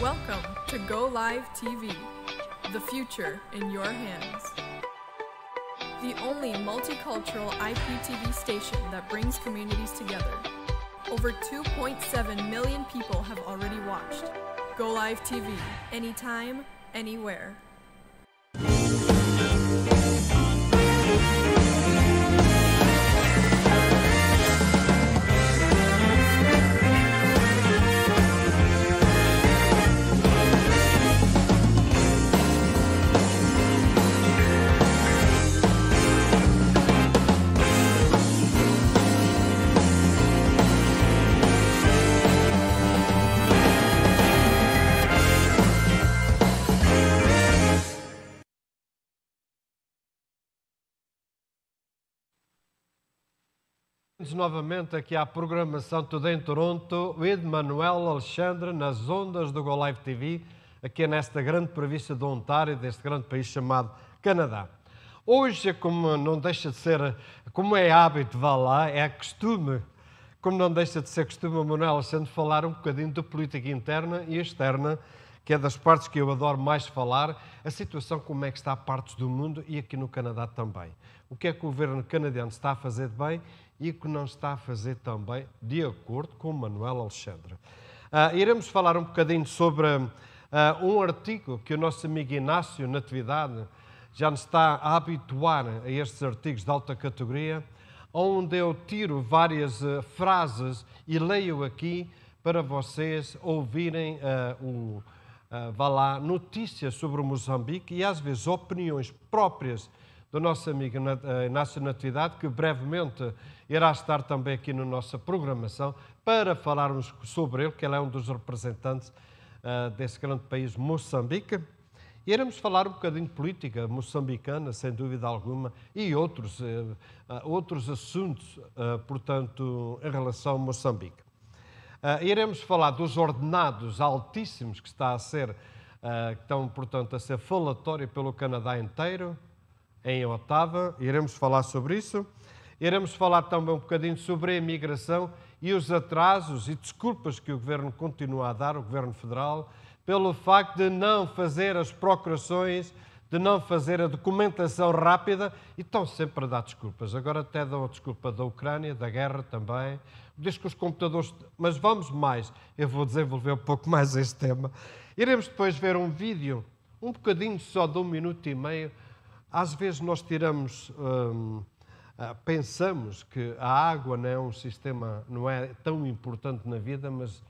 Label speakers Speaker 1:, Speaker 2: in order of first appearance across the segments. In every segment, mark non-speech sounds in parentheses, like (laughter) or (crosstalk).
Speaker 1: Welcome to Go Live TV, the future in your hands. The only multicultural IPTV station that brings communities together. Over 2.7 million people have already watched. Go Live TV, anytime, anywhere. bem-vindos novamente aqui à programação Tudo em Toronto, with Manuel Alexandre, nas ondas do Go Live TV, aqui nesta grande província de Ontário, deste grande país chamado Canadá. Hoje, como não deixa de ser, como é hábito, vá lá, é costume, como não deixa de ser costume, Manuel Alexandre, falar um bocadinho de política interna e externa, que é das partes que eu adoro mais falar, a situação como é que está a partes do mundo e aqui no Canadá também. O que é que o governo canadiano está a fazer de bem e que não está a fazer também de acordo com Manuel Alexandre. Uh, iremos falar um bocadinho sobre uh, um artigo que o nosso amigo Inácio Natividade já nos está a habituar a estes artigos de alta categoria, onde eu tiro várias uh, frases e leio aqui para vocês ouvirem o, vá lá, notícias sobre o Moçambique e às vezes opiniões próprias do nosso amigo eh, Inácio Natividade, que brevemente irá estar também aqui na nossa programação para falarmos sobre ele, que ele é um dos representantes uh, desse grande país, Moçambique. E iremos falar um bocadinho de política moçambicana, sem dúvida alguma, e outros, uh, outros assuntos, uh, portanto, em relação a Moçambique. iremos falar dos ordenados altíssimos que está a ser, que estão, portanto, a ser falatório pelo Canadá inteiro em Otava, iremos falar sobre isso. Iremos falar também um bocadinho sobre a imigração e os atrasos e desculpas que o governo continua a dar, o governo federal, pelo facto de não fazer as procurações, de não fazer a documentação rápida e estão sempre a dar desculpas. Agora até dão a desculpa da Ucrânia, da guerra também. Diz que os computadores. Mas vamos mais, eu vou desenvolver um pouco mais este tema. Iremos depois ver um vídeo, um bocadinho só de um minuto e meio, às vezes nós tiramos, hum, ah, pensamos que a água não é um sistema, não é tão importante na vida, mas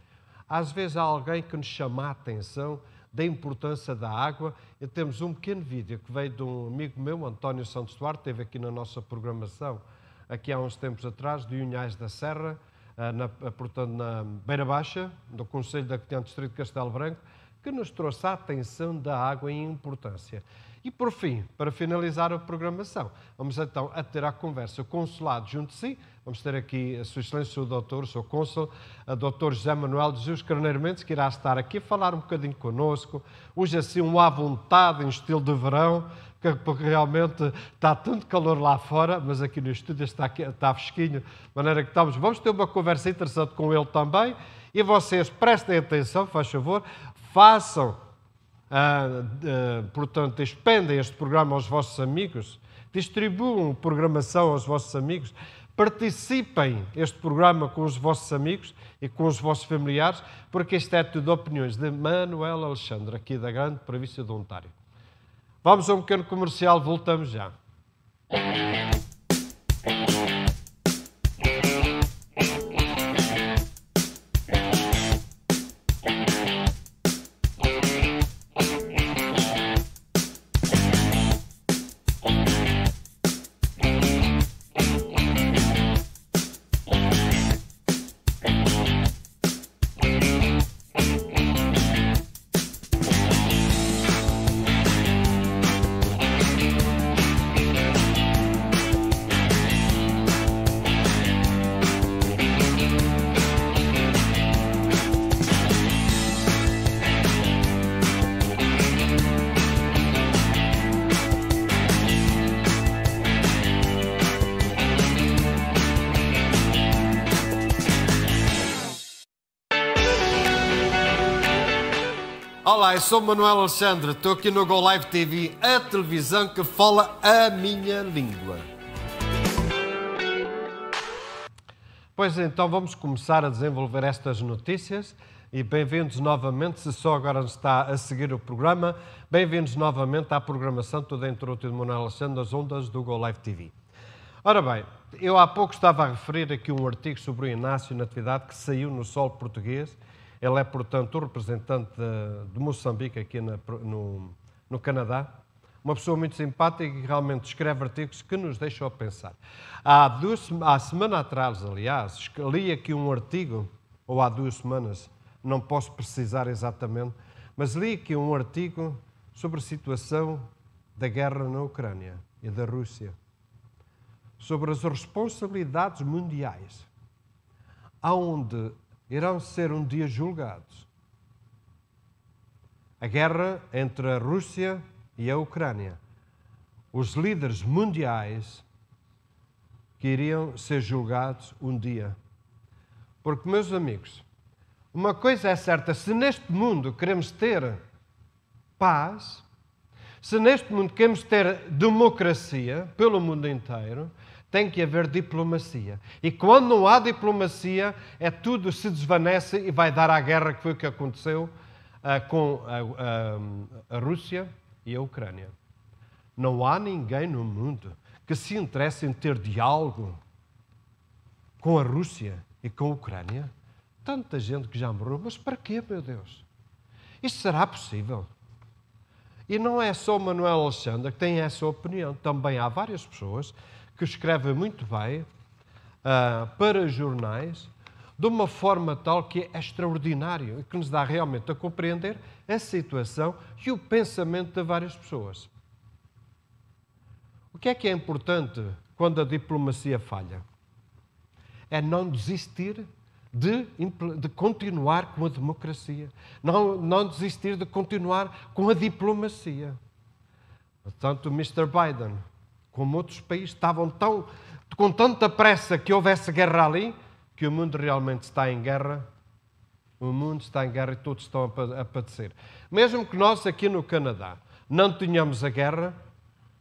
Speaker 1: às vezes há alguém que nos chama a atenção da importância da água. E temos um pequeno vídeo que veio de um amigo meu, António Santos Duarte, teve aqui na nossa programação, aqui há uns tempos atrás, de Unhais da Serra, ah, na, ah, portanto, na Beira Baixa, do Conselho da Distrito de Castelo Branco, que nos trouxe a atenção da água e importância. E por fim, para finalizar a programação, vamos então a ter a conversa consulado junto de si. Vamos ter aqui a Sua Excelência, o Doutor, o Sr. Cônsul, o Doutor José Manuel Jesus Carneiro Mendes, que irá estar aqui a falar um bocadinho conosco. Hoje, assim, um à vontade, em estilo de verão, porque realmente está tanto calor lá fora, mas aqui no estúdio está, aqui, está fresquinho, de maneira que estamos. Vamos ter uma conversa interessante com ele também. E vocês prestem atenção, faz favor, façam uh, uh, portanto, expandem este programa aos vossos amigos, distribuam programação aos vossos amigos, participem este programa com os vossos amigos e com os vossos familiares, porque este é tudo opiniões de Manuel Alexandre, aqui da Grande Província de Ontário. Vamos a um pequeno comercial, voltamos já. sou Manuel Alexandre, estou aqui no Go Live TV, a televisão que fala a minha língua. Pois então, vamos começar a desenvolver estas notícias e bem-vindos novamente, se só agora está a seguir o programa, bem-vindos novamente à programação toda dentro do de Manuel Alexandre, das ondas do Go Live TV. Ora bem, eu há pouco estava a referir aqui um artigo sobre o Inácio Natividade que saiu no Sol Português ele é, portanto, o representante de, Moçambique aqui na, no, no Canadá. Uma pessoa muito simpática e realmente escreve artigos que nos deixam a pensar. Há, duas, há semana atrás, aliás, li aqui um artigo, ou há duas semanas, não posso precisar exatamente, mas li aqui um artigo sobre a situação da guerra na Ucrânia e da Rússia, sobre as responsabilidades mundiais, aonde irão ser um dia julgados. A guerra entre a Rússia e a Ucrânia. Os líderes mundiais que iriam ser julgados um dia. Porque, meus amigos, uma coisa é certa: se neste mundo queremos ter paz, se neste mundo queremos ter democracia pelo mundo inteiro, tem que haver diplomacia. E quando não há diplomacia, é tudo se desvanece e vai dar à guerra, que foi o que aconteceu uh, com a, ah, a Rússia e a Ucrânia. Não há ninguém no mundo que se interesse em ter diálogo com a Rússia e com a Ucrânia. Tanta gente que já morreu, mas para quê, meu Deus? Isto será possível? E não é só Manuel Alexandre que tem essa opinião, também há várias pessoas que escreve muito bem uh, para jornais, de uma forma tal que é extraordinário e que nos dá realmente a compreender a situação e o pensamento de várias pessoas. O que é que é importante quando a diplomacia falha? É não desistir de, de continuar com a democracia, não, não desistir de continuar com a diplomacia. Portanto, Mr. Biden como outros países estavam tão, com tanta pressa que houvesse guerra ali, que o mundo realmente está em guerra. O mundo está em guerra e todos estão a padecer. Mesmo que nós aqui no Canadá não tenhamos a guerra,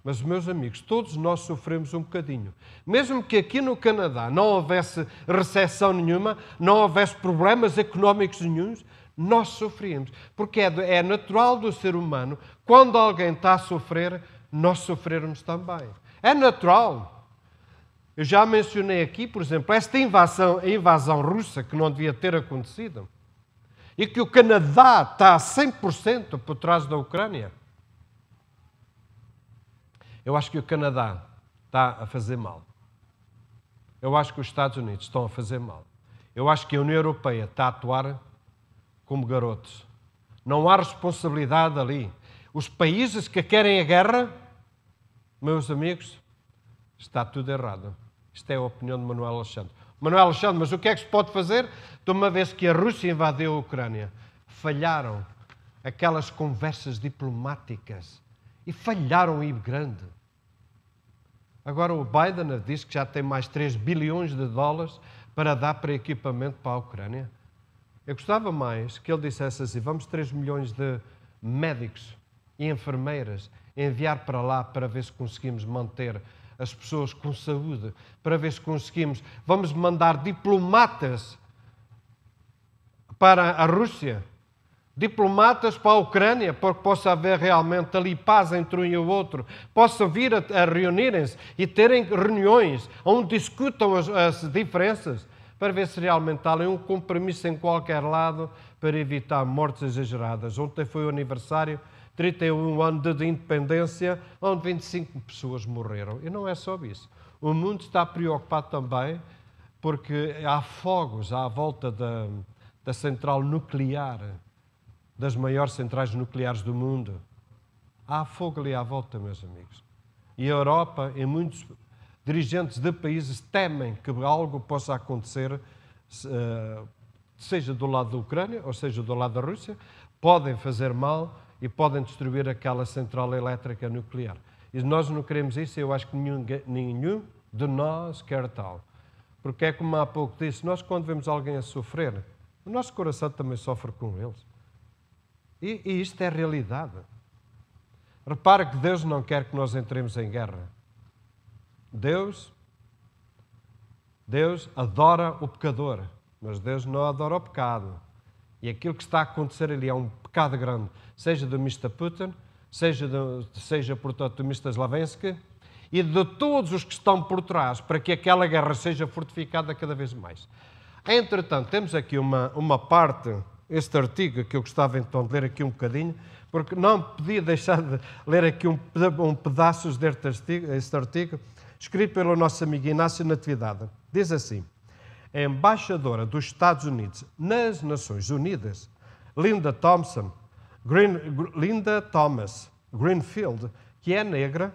Speaker 1: mas, meus amigos, todos nós sofremos um bocadinho. Mesmo que aqui no Canadá não houvesse recessão nenhuma, não houvesse problemas económicos nenhums, nós sofríamos. Porque é, é natural do ser humano, quando alguém está a sofrer, nós sofrermos também. É natural. Eu já mencionei aqui, por exemplo, esta invasão, a invasão russa que não devia ter acontecido e que o Canadá está a 100% por trás da Ucrânia. Eu acho que o Canadá está a fazer mal. Eu acho que os Estados Unidos estão a fazer mal. Eu acho que a União Europeia está a atuar como garotos. Não há responsabilidade ali. Os países que querem a guerra meus amigos, está tudo errado. Isto é a opinião de Manuel Alexandre. Manuel Alexandre, mas o que é que se pode fazer de uma vez que a Rússia invadiu a Ucrânia? Falharam aquelas conversas diplomáticas e falharam e grande. Agora o Biden diz que já tem mais 3 bilhões de dólares para dar para equipamento para a Ucrânia. Eu gostava mais que ele dissesse assim: vamos 3 milhões de médicos e enfermeiras enviar para lá para ver se conseguimos manter as pessoas com saúde, para ver se conseguimos. Vamos mandar diplomatas para a Rússia, diplomatas para a Ucrânia, para que possa haver realmente ali paz entre um e o outro, possam vir a, a reunirem-se e terem reuniões onde discutam as, as diferenças, para ver se realmente há ali um compromisso em qualquer lado para evitar mortes exageradas. Ontem foi o aniversário 31 anos de independência, onde 25 pessoas morreram. E não é só isso. O mundo está preocupado também porque há fogos à volta da, da central nuclear, das maiores centrais nucleares do mundo. Há fogo ali à volta, meus amigos. E a Europa e muitos dirigentes de países temem que algo possa acontecer, eh, seja do lado da Ucrânia ou seja do lado da Rússia, podem fazer mal e podem destruir aquela central elétrica nuclear. E nós não queremos isso, eu acho que nenhum, nenhum de nós quer tal. Porque é como há pouco disse, nós quando vemos alguém a sofrer, o nosso coração também sofre com eles. E, e isto é realidade. Repara que Deus não quer que nós entremos em guerra. Deus, Deus adora o pecador, mas Deus não adora o pecado. E aquilo que está a acontecer ali é um pecado grande, seja do Mr. Putin, seja, do, seja portanto, do Mr. Slavensky e de todos os que estão por trás, para que aquela guerra seja fortificada cada vez mais. Entretanto, temos aqui uma, uma parte, este artigo que eu gostava então de ler aqui um bocadinho, porque não podia deixar de ler aqui um, um pedaço deste artigo, este artigo, escrito pelo nosso amigo Inácio Natividade. Diz assim: a embaixadora dos Estados Unidos nas Nações Unidas Linda Thompson, Green, Linda Thomas Greenfield, que é negra,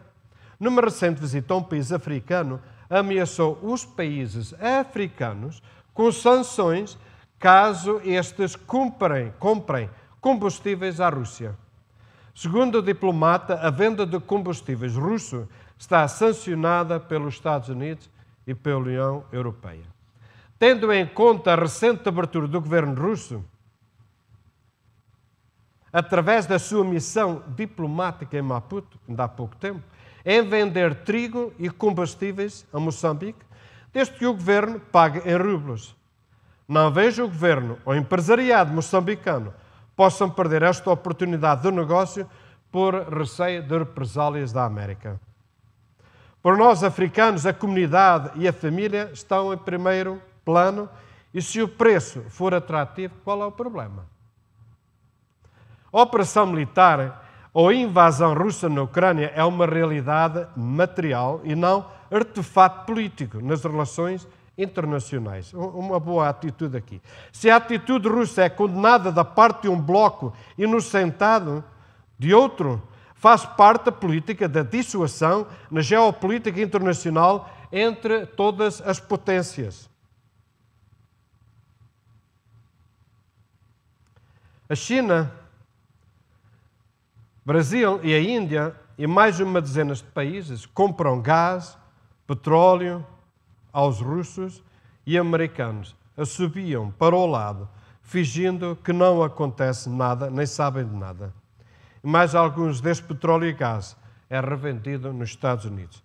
Speaker 1: numa recente visita a um país africano, ameaçou os países africanos com sanções caso estes comprem, comprem combustíveis à Rússia. Segundo o diplomata, a venda de combustíveis russo está sancionada pelos Estados Unidos e pela União Europeia. Tendo em conta a recente abertura do governo russo, através da sua missão diplomática em Maputo, ainda há pouco tempo, em vender trigo e combustíveis a Moçambique, desde que o governo pague em rublos. Não vejo o governo ou empresariado moçambicano possam perder esta oportunidade de negócio por receio de represálias da América. Por nós africanos, a comunidade e a família estão em primeiro plano e se o preço for atrativo, qual é o problema? operação militar ou invasão russa na Ucrânia é uma realidade material e não artefato político nas relações internacionais. Uma boa atitude aqui. Se a atitude russa é condenada da parte de um bloco inocentado de outro, faz parte da política da dissuasão na geopolítica internacional entre todas as potências. A China Brasil e a Índia e mais uma dezena de países compram gás, petróleo aos russos e americanos. Assobiam para o lado, fingindo que não acontece nada, nem sabem de nada. E mais alguns deste petróleo e gás é revendido nos Estados Unidos.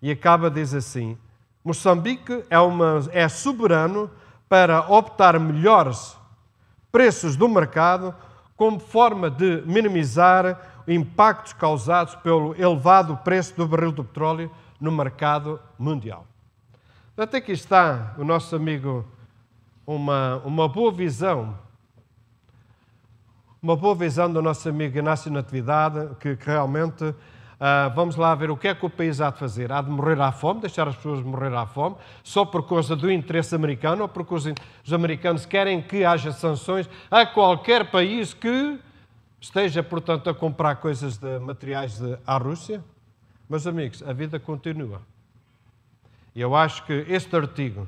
Speaker 1: E acaba diz assim: Moçambique é, uma, é soberano para optar melhores preços do mercado como forma de minimizar impactos causados pelo elevado preço do barril do petróleo no mercado mundial. Até aqui está o nosso amigo uma, uma boa visão, uma boa visão do nosso amigo Inácio Natividade, que, que realmente Uh, vamos lá ver o que é que o país há de fazer. Há de morrer à fome, deixar as pessoas morrer à fome, só por causa do interesse americano ou porque os, os americanos querem que haja sanções a qualquer país que esteja, portanto, a comprar coisas de materiais de, à Rússia? Meus amigos, a vida continua. E eu acho que este artigo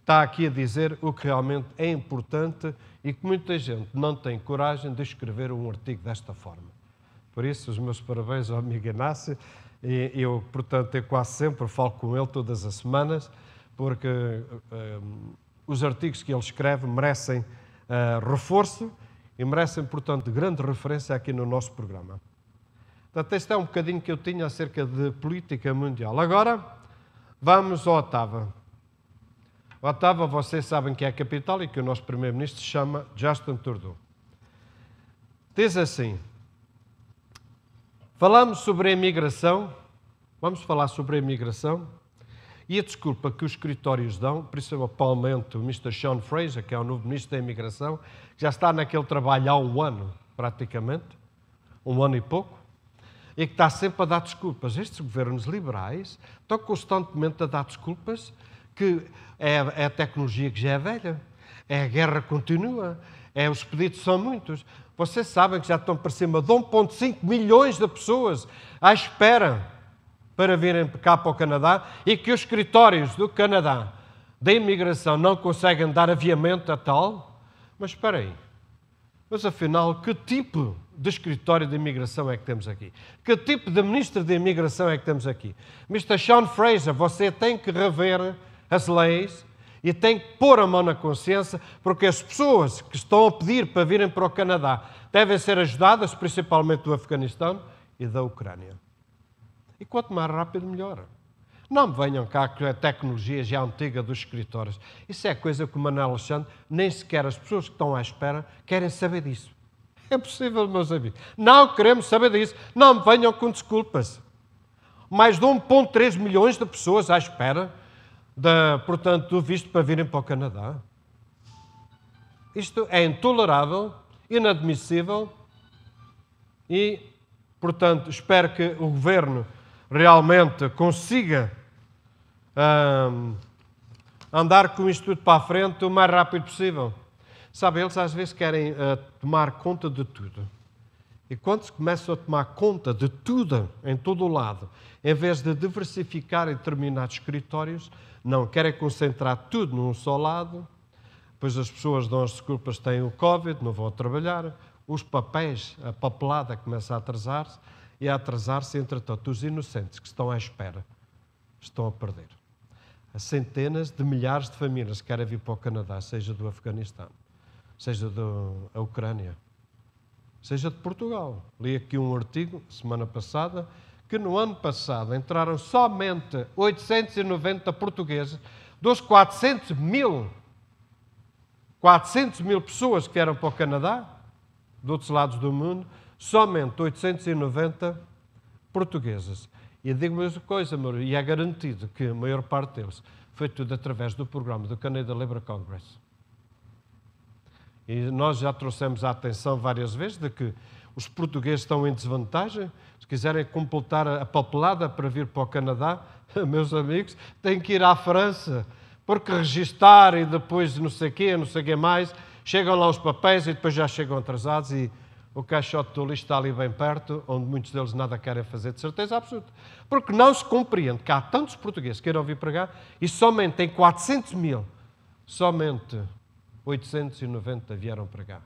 Speaker 1: está aqui a dizer o que realmente é importante e que muita gente não tem coragem de escrever um artigo desta forma. Por isso, os meus parabéns ao amigo Inácio. E eu, portanto, eu quase sempre falo com ele todas as semanas, porque um, eh, os artigos que ele escreve merecem uh, reforço e merecem, portanto, grande referência aqui no nosso programa. Portanto, este é um bocadinho que eu tinha acerca de política mundial. Agora, vamos à Otava. Otava, vocês sabem que é a capital e que o nosso primeiro-ministro se chama Justin Trudeau. Diz assim: Falamos sobre a imigração, vamos falar sobre a imigração. E a desculpa que os escritórios dão, principalmente o Mr. Sean Fraser, que é o novo Ministro da Imigração, já está naquele trabalho há um ano, praticamente, um ano e pouco, e que está sempre a dar desculpas. Estes governos liberais estão constantemente a dar desculpas que é, é a tecnologia que já é velha, é a guerra continua, é os pedidos são muitos. Vocês sabem que já estão para cima de 1,5 milhões de pessoas à espera para virem cá para o Canadá e que os escritórios do Canadá da imigração não conseguem dar aviamento a tal. Mas espera aí. Mas afinal, que tipo de escritório de imigração é que temos aqui? Que tipo de ministro de imigração é que temos aqui? Mr. Sean Fraser, você tem que rever as leis e tem que pôr a mão na consciência, porque as pessoas que estão a pedir para virem para o Canadá devem ser ajudadas, principalmente do Afeganistão e da Ucrânia. E quanto mais rápido, melhor. Não me venham cá com a tecnologia já antiga dos escritórios. Isso é coisa que o Manuel Alexandre, nem sequer as pessoas que estão à espera, querem saber disso. É possível, meus amigos. Não queremos saber disso. Não me venham com desculpas. Mais de 1,3 milhões de pessoas à espera da, portanto, do visto para virem para o Canadá. Isto é intolerável, inadmissível e, portanto, espero que o governo realmente consiga andar com isto tudo para a frente o mais rápido possível. Sabe, eles às vezes querem uh, tomar conta de tudo. E quando se começam a tomar conta de tudo, em todo o lado, em vez de diversificar em determinados escritórios, não querem concentrar tudo num só lado, pois as pessoas dão as desculpas, têm o Covid, não vão trabalhar, os papéis, a papelada começa a atrasar-se e a atrasar-se, entretanto, os inocentes que estão à espera estão a perder. Há centenas de milhares de famílias que querem vir para o Canadá, seja do Afeganistão, seja da Ucrânia, seja de Portugal. Li aqui um artigo semana passada que no ano passado entraram somente 890 portugueses dos 400 mil, 400 mil pessoas que vieram para o Canadá, de outros lados do mundo, somente 890 portugueses. E digo-me mesma coisa, e é garantido que a maior parte deles foi tudo através do programa do Canada Labour Congress. E nós já trouxemos a atenção várias vezes de que os portugueses estão em desvantagem. Se quiserem completar a papelada para vir para o Canadá, (laughs) meus amigos, têm que ir à França, porque registar e depois não sei o quê, não sei o quê mais, chegam lá os papéis e depois já chegam atrasados e o caixote do lixo está ali bem perto, onde muitos deles nada querem fazer, de certeza absoluta. Porque não se compreende que há tantos portugueses que queiram vir pregar e somente em 400 mil, somente 890 vieram pregar.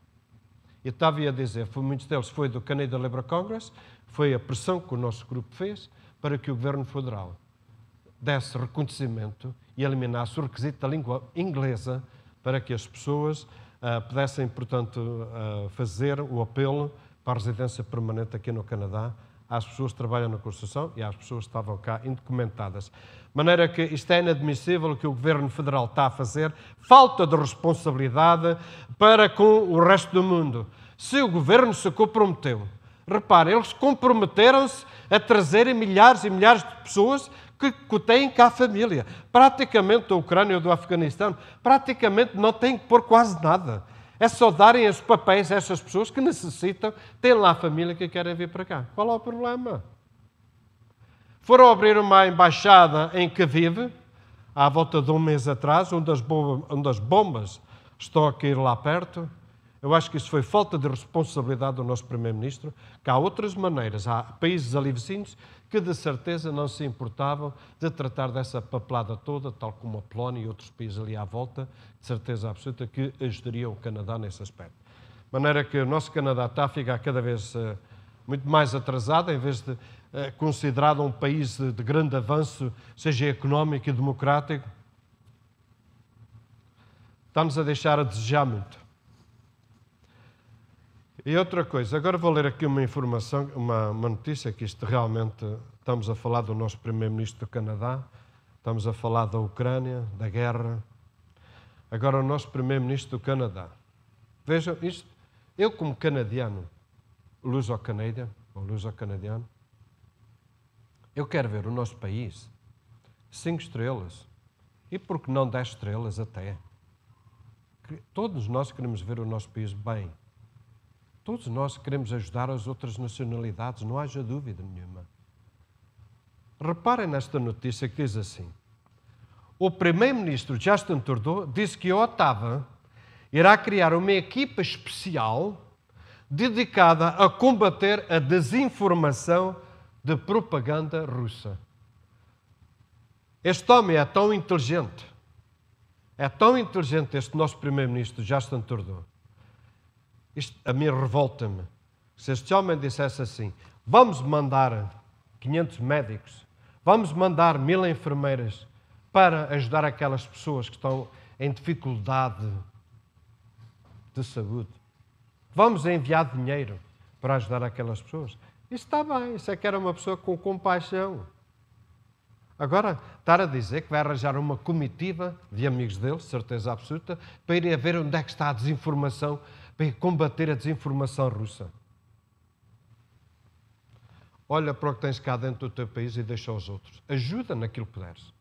Speaker 1: Eu estava a dizer, foi muitos deles, foi do Canadian Labour Congress, foi a pressão que o nosso grupo fez para que o Governo Federal desse reconhecimento e eliminasse o requisito da língua inglesa para que as pessoas uh, pudessem, portanto, uh, fazer o apelo para a residência permanente aqui no Canadá às pessoas que trabalham na construção e às pessoas que estavam cá indocumentadas. De maneira que isto é inadmissível o que o Governo Federal está a fazer, falta de responsabilidade para com o resto do mundo. Se o Governo se comprometeu, repare, eles comprometeram-se a trazerem milhares e milhares de pessoas que, que têm cá a família. Praticamente da Ucrânia ou do Afeganistão, praticamente não têm que pôr quase nada. É só darem os papéis a essas pessoas que necessitam, têm lá a família que querem vir para cá. Qual é o problema? Foram abrir uma embaixada em Kiev, há volta de um mês atrás, onde as bombas, onde as bombas estão a cair lá perto. Eu acho que isso foi falta de responsabilidade do nosso Primeiro-Ministro, que há outras maneiras, há países ali vizinhos que de certeza não se importavam de tratar dessa papelada toda, tal como a Polónia e outros países ali à volta, de certeza absoluta que ajudariam o Canadá nesse aspecto. De maneira que o nosso Canadá está a ficar cada vez eh, muito mais atrasado, em vez de eh, considerado um país de, de grande avanço, seja económico e democrático? Estamos a deixar a desejar muito. E outra coisa, agora vou ler aqui uma informação, uma, uma notícia, que isto realmente estamos a falar do nosso primeiro-ministro do Canadá, estamos a falar da Ucrânia, da guerra. Agora o nosso primeiro-ministro do Canadá. Vejam isto, eu como canadiano, luso-canadiano, ou luso-canadiano, eu quero ver o nosso país cinco estrelas e por que não dez estrelas até? Todos nós queremos ver o nosso país bem. Todos nós queremos ajudar as outras nacionalidades, não haja dúvida nenhuma. Reparem nesta notícia que diz assim: O primeiro-ministro Justin Trudeau disse que a Ottawa irá criar uma equipa especial dedicada a combater a desinformação de propaganda russa. Este homem é tão inteligente, é tão inteligente este nosso primeiro-ministro, Justin Trudeau. Isto a mim revolta-me. Se este homem dissesse assim: vamos mandar 500 médicos, vamos mandar mil enfermeiras para ajudar aquelas pessoas que estão em dificuldade de saúde. Vamos enviar dinheiro para ajudar aquelas pessoas. Isso está bem, isso é que era uma pessoa com compaixão. Agora, estar a dizer que vai arranjar uma comitiva de amigos dele, certeza absoluta, para irem a ver onde é que está a desinformação, para combater a desinformação russa. Olha para o que tens cá dentro do teu país e deixa os outros. Ajuda naquilo que puderes.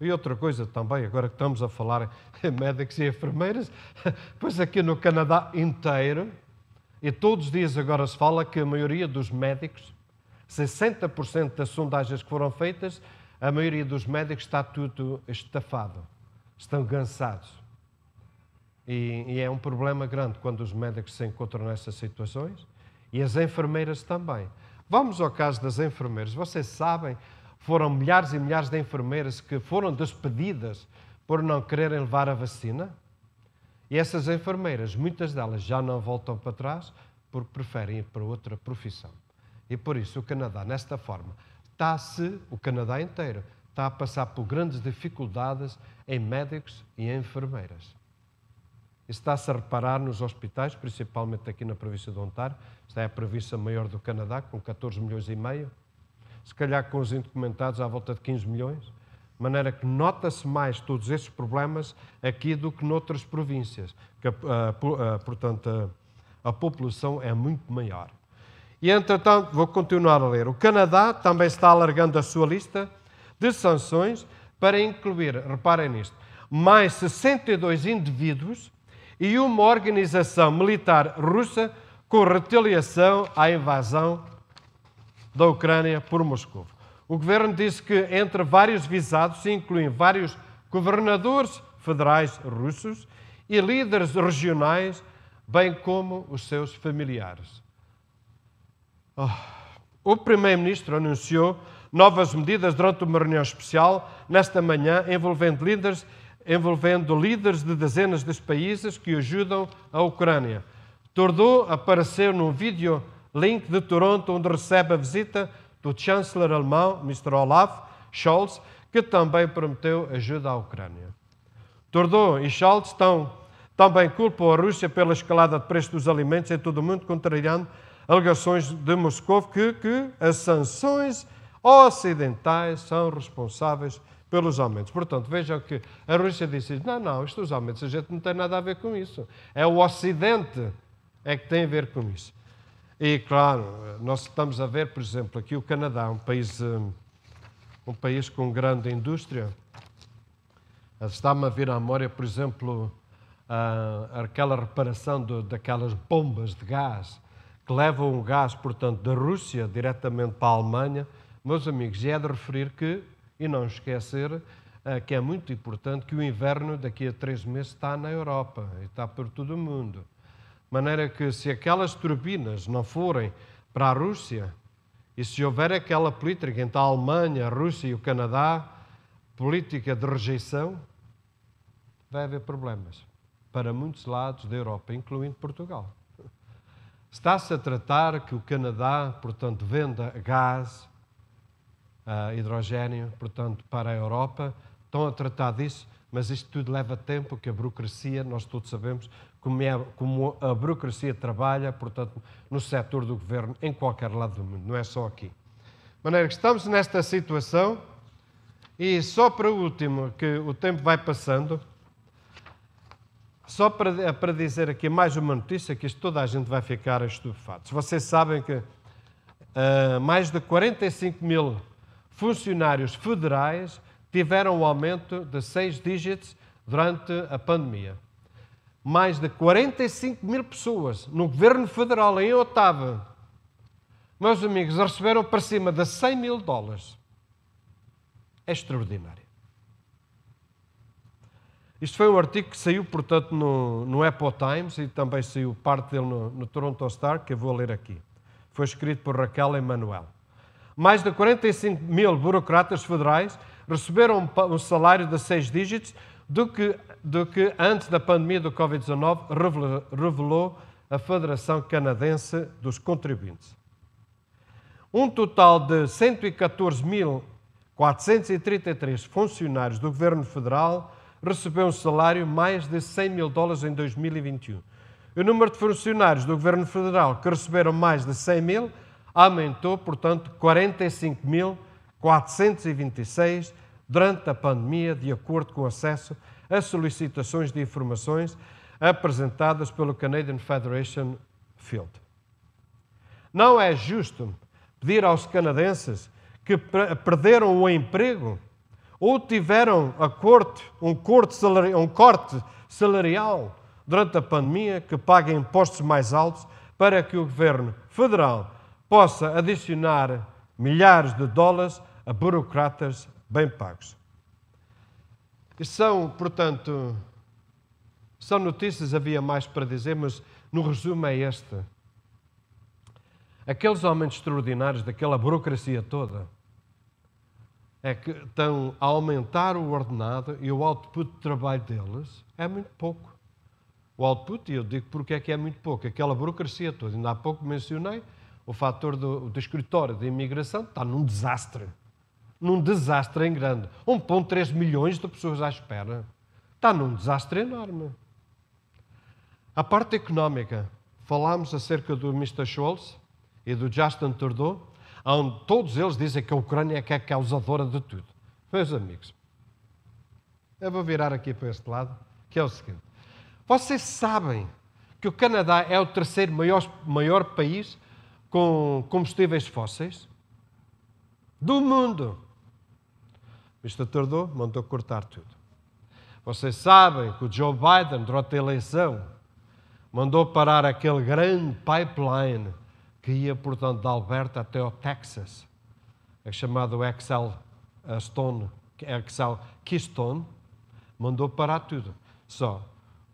Speaker 1: E outra coisa também, agora que estamos a falar em médicos e enfermeiras, (laughs) pois aqui no Canadá inteiro, e todos os dias agora se fala que a maioria dos médicos, 60% das sondagens que foram feitas, a maioria dos médicos está tudo estafado, estão cansados. E, e é um problema grande quando os médicos se encontram nessas situações e as enfermeiras também. Vamos ao caso das enfermeiras. Vocês sabem, foram milhares e milhares de enfermeiras que foram despedidas por não quererem levar a vacina. E essas enfermeiras, muitas delas já não voltam para trás porque preferem ir para outra profissão. E por isso o Canadá, nesta forma, está-se, o Canadá inteiro, está a passar por grandes dificuldades em médicos e em enfermeiras. Está-se a reparar nos hospitais, principalmente aqui na província de Ontário, esta é a província maior do Canadá, com 14 milhões e meio, se calhar com os indocumentados à volta de 15 milhões. De maneira que nota-se mais todos esses problemas aqui do que noutras províncias, que, portanto, a, a população é muito maior. E, entretanto, vou continuar a ler. O Canadá também está alargando a sua lista de sanções para incluir, reparem nisto, mais 62 indivíduos e uma organização militar russa com retaliação à invasão da Ucrânia por Moscou. O governo disse que entre vários visados se incluem vários governadores federais russos e líderes regionais, bem como os seus familiares. Oh. O primeiro-ministro anunciou novas medidas durante uma reunião especial nesta manhã envolvendo líderes, envolvendo líderes de dezenas de países que ajudam a Ucrânia. Tordou apareceu num vídeo link de Toronto onde recebe a visita do chanceler alemão, Mr. Olaf Scholz, que também prometeu ajuda à Ucrânia. Trudeau e Scholz estão, também culpam a Rússia pela escalada de preços dos alimentos em todo o mundo, contrariando alegações de Moscou que, que as sanções ocidentais são responsáveis pelos aumentos. Portanto, vejam que a Rússia disse: não, não, estes aumentos a gente não tem nada a ver com isso. É o Ocidente é que tem a ver com isso. E, claro, nós estamos a ver, por exemplo, aqui o Canadá, um país, hum, um país com grande indústria. Está-me a vir à memória, por exemplo, ah, aquela reparação de, daquelas bombas de gás que levam o gás, portanto, da Rússia diretamente para a Alemanha. Meus amigos, e é de referir que, e não esquecer, ah, que é muito importante que o inverno daqui a três meses está na Europa e está por todo o mundo. De maneira que, se aquelas turbinas não forem para a Rússia, e se houver aquela política entre a Alemanha, a Rússia e o Canadá, política de rejeição, vai haver problemas para muitos lados da Europa, incluindo Portugal. Está-se a tratar que o Canadá, portanto, venda gás, uh, hidrogênio, portanto, para a Europa. Estão a tratar disso, mas isto tudo leva tempo, que a burocracia, nós todos sabemos, como, é, como a burocracia trabalha, portanto, no setor do governo, em qualquer lado do mundo, não é só aqui. De maneira que estamos nesta situação e só para o último, que o tempo vai passando, só para, é para dizer aqui mais uma notícia que isto toda a gente vai ficar estupefato. Vocês sabem que uh, mais de 45 mil funcionários federais tiveram um aumento de seis dígitos durante a pandemia mais de 45 mil pessoas no governo federal em Otava, meus amigos, receberam para cima de 100 mil dólares. É extraordinário. Isto foi um artigo que saiu, portanto, no, no Apple Times e também saiu parte dele no, no Toronto Star, que eu vou ler aqui. Foi escrito por Raquel Emanuel. Mais de 45 mil burocratas federais receberam um salário de seis dígitos do que, do que antes da pandemia do Covid-19 revelou a Federação Canadense dos Contribuintes. Um total de 114.433 funcionários do Governo Federal recebeu um salário mais de 100 mil dólares em 2021. O número de funcionários do Governo Federal que receberam mais de 100 mil aumentou, portanto, 45.426 durante a pandemia, de acordo com acesso a solicitações de informações apresentadas pelo Canadian Federation Field. Não é justo pedir aos canadenses que perderam o emprego ou tiveram corte, um, corte salarial, um corte salarial durante a pandemia que paguem impostos mais altos para que o governo federal possa adicionar milhares de dólares a burocratas bem pagos. E são, portanto, são notícias, havia mais para dizer, mas no resumo é esta. Aqueles homens extraordinários daquela burocracia toda é que estão a aumentar o ordenado e o output de trabalho deles é muito pouco. O output, e eu digo porque é que é muito pouco, aquela burocracia toda, ainda há pouco mencionei, o fator do, do escritório de imigração está num desastre num desastre em grande. 1,3 milhões de pessoas à espera. Está num desastre enorme. A parte económica. Falámos acerca do Mr. Scholz e do Justin Trudeau, onde todos eles dizem que a Ucrânia é que é causadora de tudo. Meus amigos, eu vou virar aqui para este lado, que é o seguinte. Vocês sabem que o Canadá é o terceiro maior, maior país com combustíveis fósseis do mundo. Mr. tardou, mandou cortar tudo. Vocês sabem que o Joe Biden, durante a eleição, mandou parar aquele grande pipeline que ia, portanto, da Alberta até o Texas, é chamado Excel eh, Stone, Excel Keystone, mandou parar tudo. Só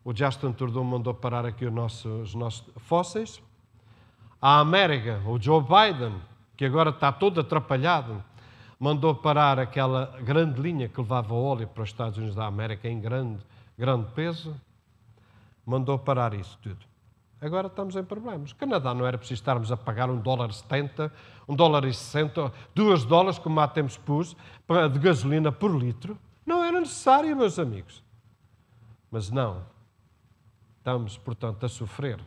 Speaker 1: o Justin Trudeau mandou parar aqui os nossos, os nossos fósseis. A América, o Joe Biden, que agora está todo atrapalhado, mandou parar aquela grande linha que levava óleo para os Estados Unidos da América em grande, grande peso, mandou parar isso tudo. Agora estamos em problemas. O Canadá não era preciso estarmos a pagar um dólar setenta, um dólar e sessenta, duas dólares, como há tempos pus, de gasolina por litro. Não era necessário, meus amigos. Mas não. Estamos, portanto, a sofrer.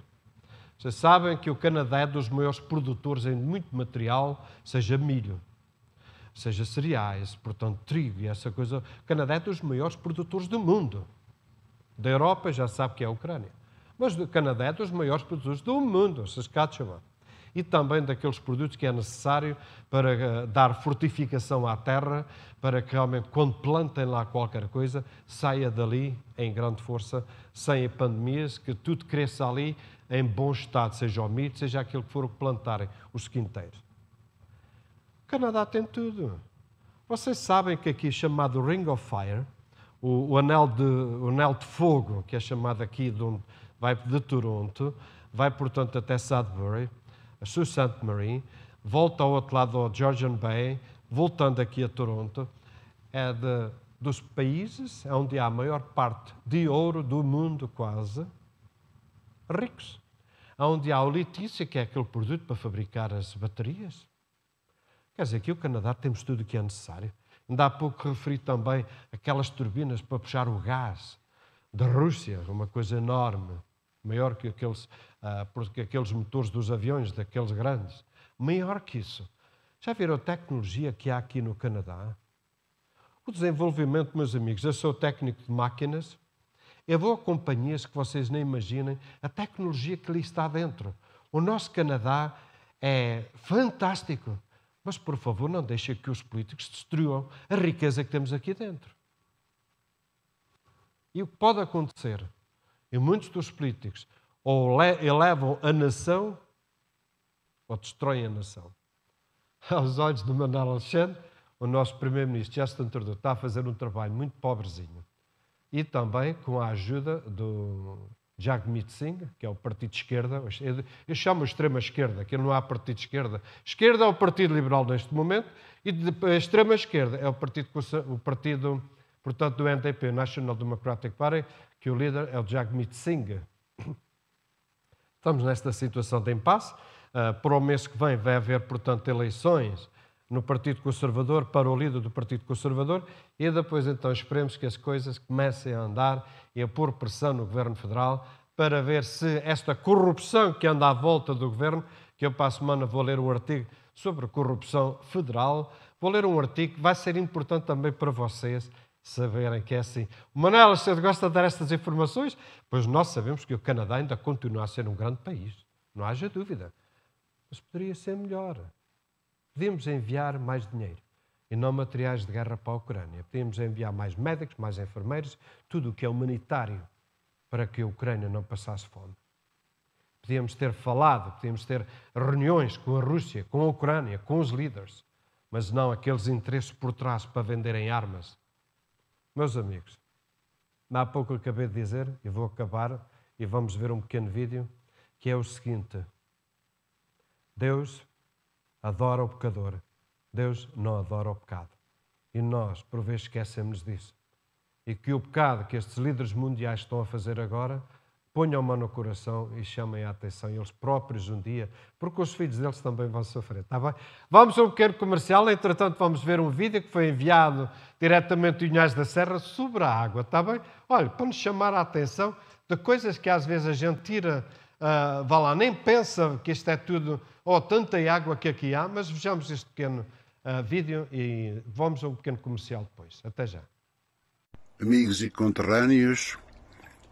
Speaker 1: Vocês sabem que o Canadá é dos maiores produtores em muito material, seja milho seja cereais, portanto trigo e essa coisa. O Canadá é dos maiores produtores do mundo. Da Europa já sabe que é a Ucrânia. Mas o Canadá é dos maiores produtores do mundo, Saskatchewan. E também daqueles produtos que é necessário para eh, dar fortificação à terra, para que realmente, quando plantem lá qualquer coisa, saia dali em grande força, sem pandemias, que tudo cresça ali em bom estado, seja o milho, seja aquilo que for plantarem, os quinteiros. O Canadá tem tudo. Vocês sabem que aqui é é chamado Ring of Fire, o, o, anel, de, o anel de fogo, que é chamado aqui de, um, vai de Toronto, vai portanto até Sudbury, a Sault Ste. Marie, volta ao outro lado ao Georgian Bay, voltando aqui a Toronto, é de, dos países é onde há a maior parte de ouro do mundo quase, ricos. Onde há o litício, que é aquele produto para fabricar as baterias. Quer dizer, aqui o Canadá temos tudo o que é necessário. Ainda há pouco referi também aquelas turbinas para puxar o gás da Rússia, uma coisa enorme, maior que aqueles, uh, aqueles motores dos aviões, daqueles grandes. Maior que isso. Já viram a tecnologia que há aqui no Canadá? O desenvolvimento, meus amigos, eu sou técnico de máquinas, eu vou a companhias que vocês nem imaginem a tecnologia que ali está dentro. O nosso Canadá é fantástico. Mas, por favor, não deixe que os políticos destruam a riqueza que temos aqui dentro. E o que pode acontecer? E é muitos dos políticos ou elevam a nação ou destroem a nação. (laughs) Aos olhos de Manuel Alexandre, o nosso primeiro-ministro Justin Trudeau está a fazer um trabalho muito pobrezinho. E também com a ajuda do, Jagmeet Singh, que é o partido de esquerda, eu chamo extrema-esquerda, que não há partido de esquerda. Esquerda é o Partido Liberal neste momento e a extrema-esquerda é o partido, o partido, portanto, do NDP, National Democratic Party, que o líder é o Jagmeet Singh. Estamos nesta situação de impasse. Ah, para o mês que vem vai haver, portanto, eleições no Partido Conservador, para o líder do Partido Conservador, e depois então esperemos que as coisas comecem a andar e a pôr pressão no governo federal para ver se esta corrupção que anda à volta do governo, que eu para a semana vou ler um artigo sobre corrupção federal, vou ler um artigo que vai ser importante também para vocês saberem que é assim. O Manuel Acevedo gosta de dar estas informações, pois nós sabemos que o Canadá ainda continua a ser um grande país, não haja dúvida. Mas poderia ser melhor. Podemos enviar mais dinheiro e não materiais de guerra para a Ucrânia. Podíamos enviar mais médicos, mais enfermeiros, tudo o que é humanitário para que a Ucrânia não passasse fome. Podíamos ter falado, podíamos ter reuniões com a Rússia, com a Ucrânia, com os líderes, mas não aqueles interesses por trás para venderem armas. Meus amigos, há pouco acabei de dizer, e vou acabar, e vamos ver um pequeno vídeo, que é o seguinte: Deus adora o pecador Deus não adora o pecado. E nós, por vezes, esquecemos disso. E que o pecado que estes líderes mundiais estão a fazer agora, ponham a mão no coração e chamem a atenção, eles próprios um dia, porque os filhos deles também vão sofrer, Tá bem? Vamos a um pequeno comercial, entretanto vamos ver um vídeo que foi enviado diretamente do Unhais da Serra sobre a água, Tá bem? Olha, para nos chamar a atenção de coisas que às vezes a gente tira, uh, vá lá, nem pensa que isto é tudo, ou oh, tanta água que aqui há, mas vejamos este pequeno uh, vídeo e vamos a um pequeno comercial depois. Até já.
Speaker 2: Amigos e conterrâneos,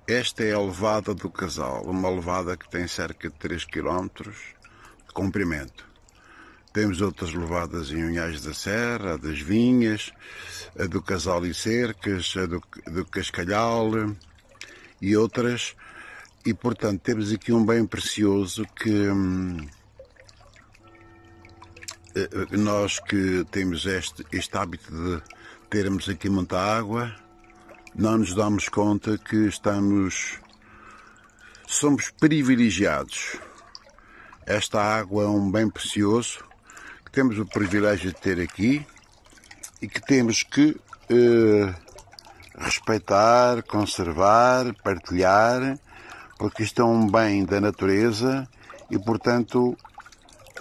Speaker 2: esta é a levada do casal, uma levada que tem cerca de 3 km de comprimento. Temos outras levadas em Unhais da Serra, a das Vinhas, a do Casal e Cercas, a do, do Cascalhal e outras. E, portanto, temos aqui um bem precioso que hum, eh, nós que temos este, este hábito de termos aqui muita água, não nos damos conta que estamos. somos privilegiados. Esta água é um bem precioso que temos o privilégio de ter aqui e que temos que eh, respeitar, conservar, partilhar, porque isto é um bem da natureza e, portanto,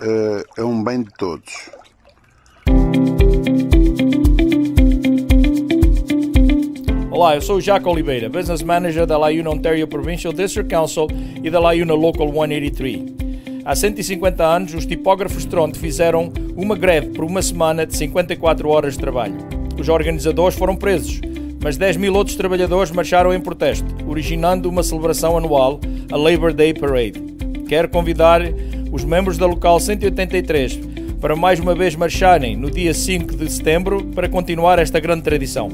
Speaker 2: eh, é um bem de todos.
Speaker 1: Olá, eu sou o Jaco Oliveira, Business Manager da Layuna Ontario Provincial District Council e da Layuna Local 183. Há 150 anos, os tipógrafos Tronte fizeram uma greve por uma semana de 54 horas de trabalho. Os organizadores foram presos, mas 10 mil outros trabalhadores marcharam em protesto, originando uma celebração anual, a Labor Day Parade. Quero convidar os membros da local 183 para mais uma vez marcharem no dia 5 de setembro para continuar esta grande tradição.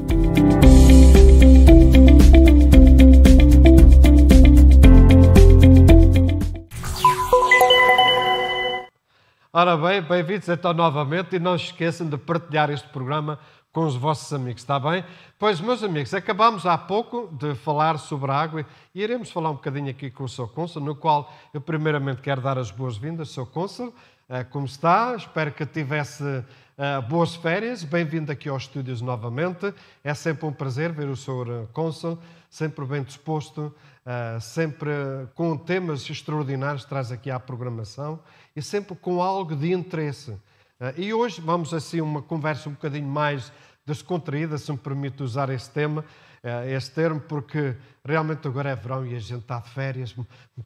Speaker 1: Ora bem, bem-vindos então novamente e não se esqueçam de partilhar este programa com os vossos amigos, está bem? Pois, meus amigos, acabámos há pouco de falar sobre a água e iremos falar um bocadinho aqui com o Sr. Cônsul, no qual eu primeiramente quero dar as boas-vindas, Sr. Cônsul, ah, como está? Espero que tivesse ah, boas férias, bem-vindo aqui aos estúdios novamente, é sempre um prazer ver o Sr. Cônsul, sempre bem disposto, ah, sempre com temas extraordinários que traz aqui à programação e sempre com algo de interesse ah, e hoje vamos assim uma conversa um bocadinho mais descontraída, se me permite usar esse tema, ah, este termo, porque realmente agora é verão e a gente está de férias,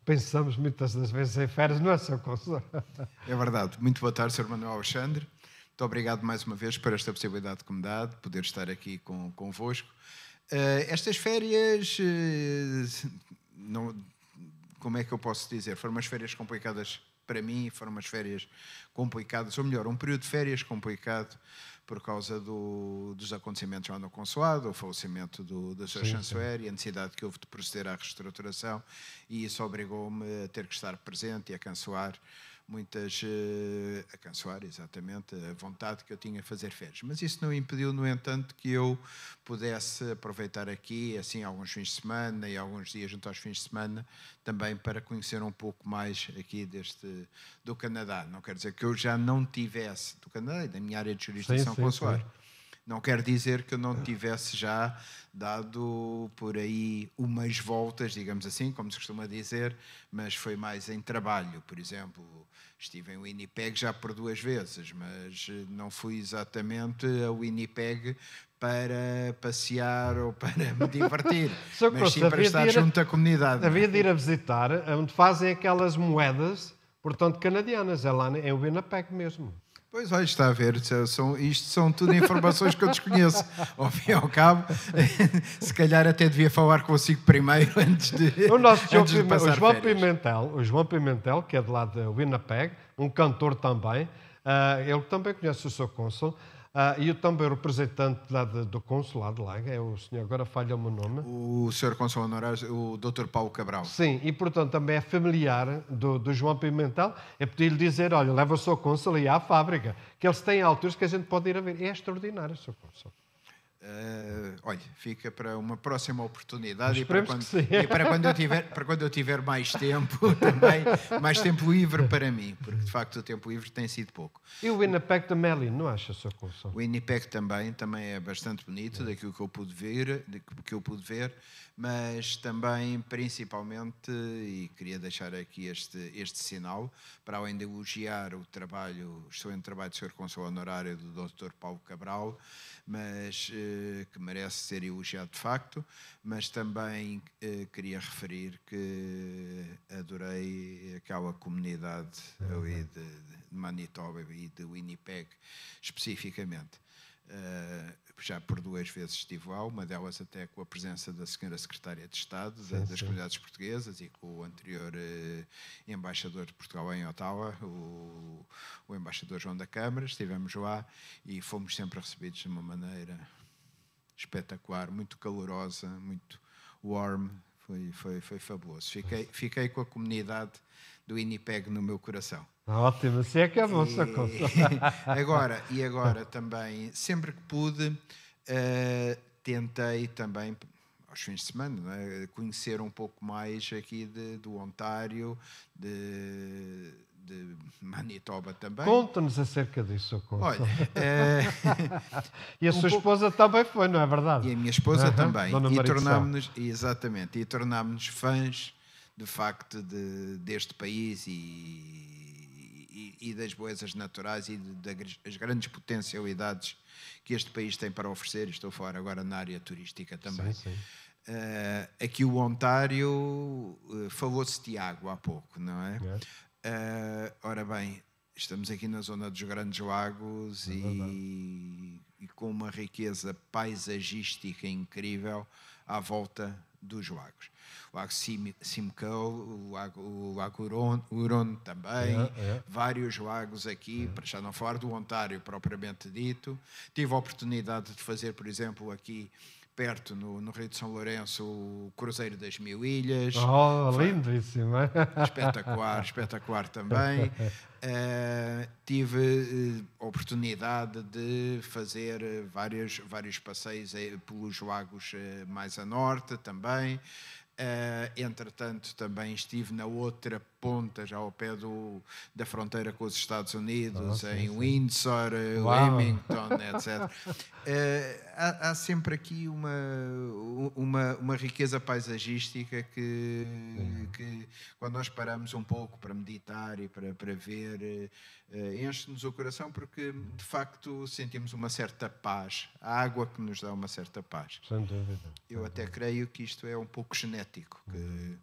Speaker 1: pensamos muitas das vezes em férias, não é, Sr. Consor?
Speaker 2: É verdade. Muito boa tarde, Sr. Manuel Alexandre. Muito obrigado mais uma vez por esta possibilidade que me dá de poder estar aqui com, convosco. Ah, estas férias, não, como é que eu posso dizer? Foram umas férias complicadas para mim foram umas férias complicadas, ou melhor, um período de férias complicado por causa do, dos acontecimentos lá no consulado, o falecimento do, da sua sim, chanceler sim. e a necessidade que houve de proceder à reestruturação e isso obrigou-me a ter que estar presente e a cancelar muitas uh, a cansoar exatamente a vontade que eu tinha de fazer férias. Mas isso não impediu, no entanto, que eu pudesse aproveitar aqui, assim, alguns fins de semana e alguns dias junto aos fins de semana, também para conhecer um pouco mais aqui deste do Canadá. Não quer dizer que eu já não tivesse do Canadá e da minha área de jurisdição sim, sim, consular. Sim. Não quer dizer que eu não tivesse já dado por aí umas voltas, digamos assim, como se costuma dizer, mas foi mais em trabalho. Por exemplo, estive em Winnipeg já por duas vezes, mas eh, não fui exatamente a Winnipeg
Speaker 1: para passear ou para me divertir, Só (laughs) mas sim para estar a, junto à comunidade. É? Havia de ir a visitar onde fazem aquelas moedas, portanto, canadianas, é lá em é Winnipeg mesmo.
Speaker 2: Pois vai, está a ver. É, são, isto são tudo informações que eu desconheço. (laughs) Ao fim e ao cabo, (laughs) se calhar até devia falar consigo primeiro (laughs) antes de. O nosso João, o João Pimentel,
Speaker 1: o João Pimentel, que é de lá de Winnipeg, um cantor também, uh, ele também conhece o seu cônsul. Ah, e o também representante lá de, do consulado lá, é o senhor, agora falha-me o nome. O
Speaker 2: senhor consul honorário,
Speaker 1: o Dr. Paulo Cabral. Sim, e portanto também é familiar do, do João Pimentel. é pedi-lhe dizer, olha, leva o seu consul e à fábrica, que eles têm alturas que a gente pode ir a ver. É extraordinário, o seu cônsul.
Speaker 2: Uh, olha, fica para uma próxima oportunidade e para, quando, e para, quando, eu tiver, para quando eu tiver mais tempo (laughs) também, mais tempo livre para mim, porque de facto o tempo livre tem sido pouco.
Speaker 1: E o Winnipeg também ali, não acha sua condição? O Winnipeg também,
Speaker 2: também é bastante bonito, é. daquilo que eu pude ver, que eu pude ver, mas também principalmente e queria deixar aqui este este sinal para além de elogiar o trabalho, o excelente trabalho do Sr. Consul Honorário do Dr. Paulo Cabral mas eh, que merece ser elogiado de facto, mas também eh, queria referir que adorei aquela comunidade uhum. ali de, de Manitoba e de Winnipeg especificamente. Eh, já por duas vezes estive lá, uma delas até com a presença da senhora Secretária de Estado sim, das sim. Comunidades Portuguesas e com o anterior eh, embaixador de Portugal em Ottawa, o, o, embaixador João da Câmara. Estivemos lá e fomos sempre recebidos de uma maneira espetacular, muito calorosa, muito warm. Foi, foi, foi fabuloso. Fiquei, fiquei com a comunidade do Winnipeg no meu coração.
Speaker 1: Ótimo, se é que é bom, e... (laughs) agora E agora
Speaker 2: também, sempre que pude, uh, tentei também, aos fins de semana, é? conhecer um pouco mais aqui de, do Ontário, de, de Manitoba também. Conta-nos acerca disso, Conta. Olha, uh, (laughs) e a um sua pouco... esposa
Speaker 1: também foi, não é verdade? E a minha esposa uhum, também. e tornámos-nos,
Speaker 2: exatamente, e tornámos-nos fãs, de facto, de, deste país e e, das belezas naturais e das grandes potencialidades que este país tem para oferecer. Estou fora agora na área turística também. Sim, sim. Uh, aqui o Ontário uh, falou-se de água há pouco, não é? é. Uh, ora bem, estamos aqui na zona dos Grandes Lagos é e, e, com uma riqueza paisagística incrível à volta dos lagos o Lago Simcoe, o Lago, também, é, é. vários lagos aqui, é. para já não falar do Ontário propriamente dito. Tive a oportunidade de fazer, por exemplo, aqui perto, no, no, Rio de São Lourenço, o Cruzeiro das Mil Ilhas. Oh, Foi lindíssimo! Espetacular, espetacular também. Uh, (laughs) tive uh, oportunidade de fazer uh, vários, vários passeios eh, pelos lagos mais a norte também. Ah, entretanto, também estive na outra Pontas, ao pé do, da fronteira com os Estados Unidos, ah, em sim. Windsor, Uau. Wilmington, etc. uh, (laughs) há, há, sempre aqui uma, uma, uma riqueza paisagística que, que, quando nós paramos um pouco para meditar e para, para ver, uh, enche-nos o coração porque, de facto, sentimos uma certa paz. A água que nos dá uma certa paz. Sem dúvida. Eu até creio que isto é um pouco genético, que uhum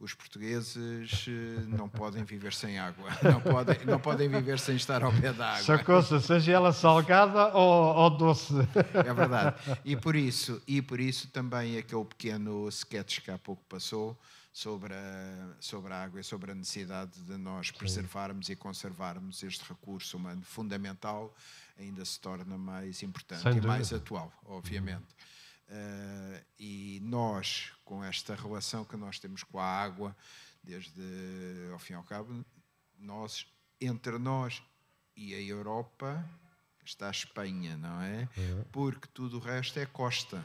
Speaker 2: os portugueses eh, não podem viver sem água, (laughs) não podem, não podem viver sem estar ao pé da água. Socorro,
Speaker 1: seja ela salgada ou, ou, doce. (laughs) É verdade.
Speaker 2: E por isso, e por isso também aquele pequeno sketch que há pouco passou sobre a, sobre a água e sobre a necessidade de nós preservarmos Sim. e conservarmos este recurso humano fundamental ainda se torna mais importante e mais atual, obviamente. Uh, e nós, com esta relação que nós temos com a água, desde ao fim e ao cabo, nós, entre nós e a Europa, está a Espanha, não é? é. Porque tudo o resto é costa.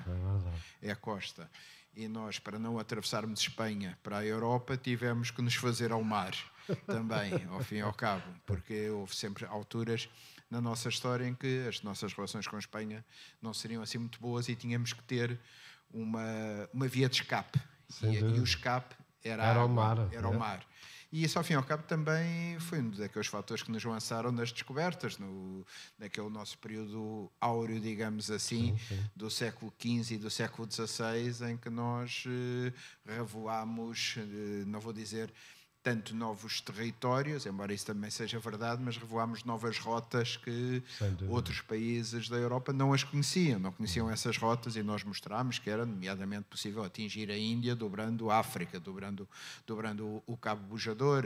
Speaker 2: É, é costa. E nós, para não atravessarmos Espanha para a Europa, tivemos que nos fazer ao mar (laughs) também, ao fim e ao cabo, porque houve sempre alturas na nossa história em que as nossas relações com a Espanha não seriam assim muito boas e tínhamos que ter uma, uma via de escape. E, e, o escape era, era o mar. Era é. o mar. E isso, ao fim e ao cabo, também foi um daqueles fatores que nos lançaram nas descobertas, no, naquele nosso período áureo, digamos assim, sim, sim. do século XV e do século XVI, em que nós eh, revoámos, eh, não vou dizer tanto novos territórios, embora isso também seja verdade, mas revoámos novas rotas que outros países da Europa não as conheciam, não conheciam essas rotas e nós mostrámos que era nomeadamente possível atingir a Índia dobrando a África, dobrando, dobrando o Cabo Bujador.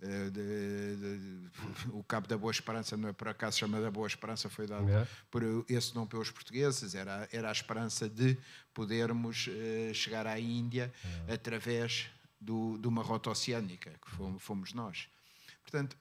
Speaker 2: De, eh, de, de, o Cabo da Boa Esperança, não é por acaso a Boa Esperança, foi dado é. por esse nome pelos portugueses, era, era a esperança de podermos uh, chegar à Índia é. através do, de uma rota oceânica, que fomos, nós. Portanto,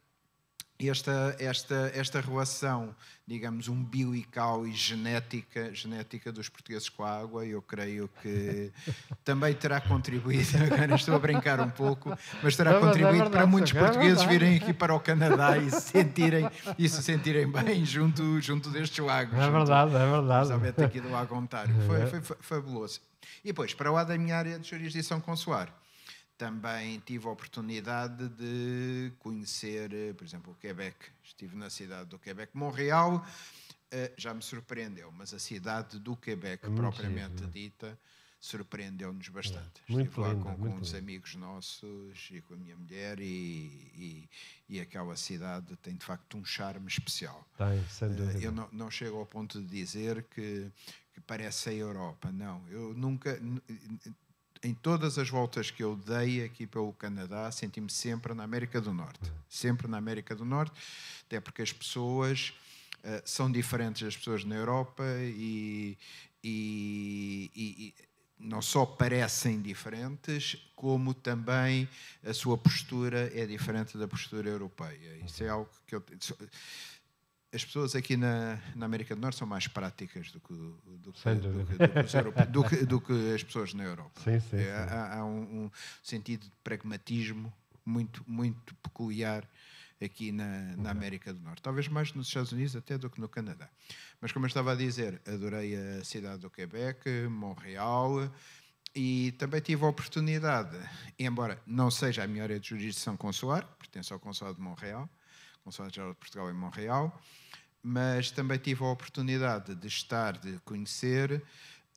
Speaker 2: esta, esta, esta relação, digamos, umbilical e genética, genética dos portugueses com a água, eu creio que (laughs) também terá contribuído, (laughs) agora estou a brincar um pouco, mas terá é contribuído para muitos é portugueses virem aqui para o Canadá e se sentirem, e se sentirem bem junto, junto destes lagos. É verdade, junto, é verdade. Principalmente aqui do Lago Ontário. Foi, (laughs) é. foi, foi fabuloso. E depois, para lá da minha área de jurisdição consular, também tive a oportunidade de conhecer, eh, por exemplo, o Quebec. Estive na cidade do Quebec, Montreal, eh, já me surpreendeu, mas a cidade do Quebec, propriamente giro, dita, surpreendeu-nos é, bastante. É, Estive lindo, lá com, com uns amigos nossos e com a minha mulher e, e, e, aquela cidade tem de facto um charme especial.
Speaker 1: Tem, eh, Eu
Speaker 2: não, não chego ao ponto de dizer que, que parece a Europa, não. Eu nunca em todas as voltas que eu dei aqui pelo Canadá, senti-me sempre na América do Norte. Sempre na América do Norte, até porque as pessoas uh, são diferentes das pessoas na Europa e, e, e, e, não só parecem diferentes, como também a sua postura é diferente da postura europeia. Isso é algo que eu as pessoas aqui na, na, América do Norte são mais práticas do
Speaker 1: que, do, que, do, que, do, que, do que as pessoas na Europa. Sim, sim, é,
Speaker 2: sim. Há, há um, um, sentido de pragmatismo muito, muito peculiar aqui na, na, uhum. América do Norte. Talvez mais nos Estados Unidos até do que no Canadá. Mas como eu estava a dizer, adorei a cidade do Quebec, Montreal, e também tive a oportunidade, embora não seja a minha área de jurisdição consular, pertence ao Consulado de Montreal, Consulado Geral de Portugal em Montreal, mas também tive a oportunidade de estar, de conhecer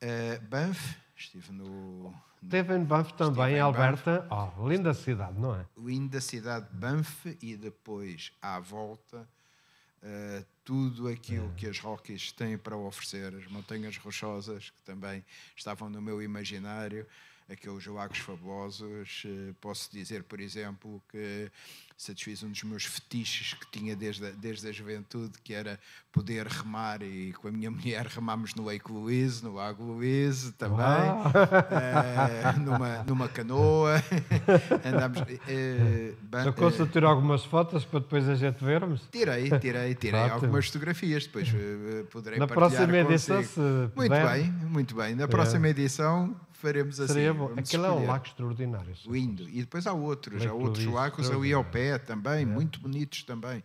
Speaker 2: uh, Banff, estive no.
Speaker 1: Esteve em Banff também, em Alberta. Banff. Oh, linda cidade, não é?
Speaker 2: Linda cidade de Banff e depois à volta uh, tudo aquilo é. que as Rockies têm para oferecer, as Montanhas Rochosas, que também estavam no meu imaginário aqueles lagos fabulosos. Eh, posso dizer, por exemplo, que satisfiz um dos meus fetiches que tinha desde a, desde a juventude, que era poder remar, e com a minha (laughs) mulher remámos no Lake Louise, no Lago Louise também, uh, numa, numa canoa. (laughs) Andámos. Uh, ban, uh, tirar
Speaker 1: algumas fotos para depois a gente vermos? Tirei, tirei, tirei algumas
Speaker 2: fotografias, depois uh, poderei Na próxima edição, Muito bem, muito bem. Na é. próxima é. edição faremos assim. Seria bom. Aquele é um lago extraordinário. Lindo. E depois há outros, há outros lagos ali ao pé também, é. muito bonitos também,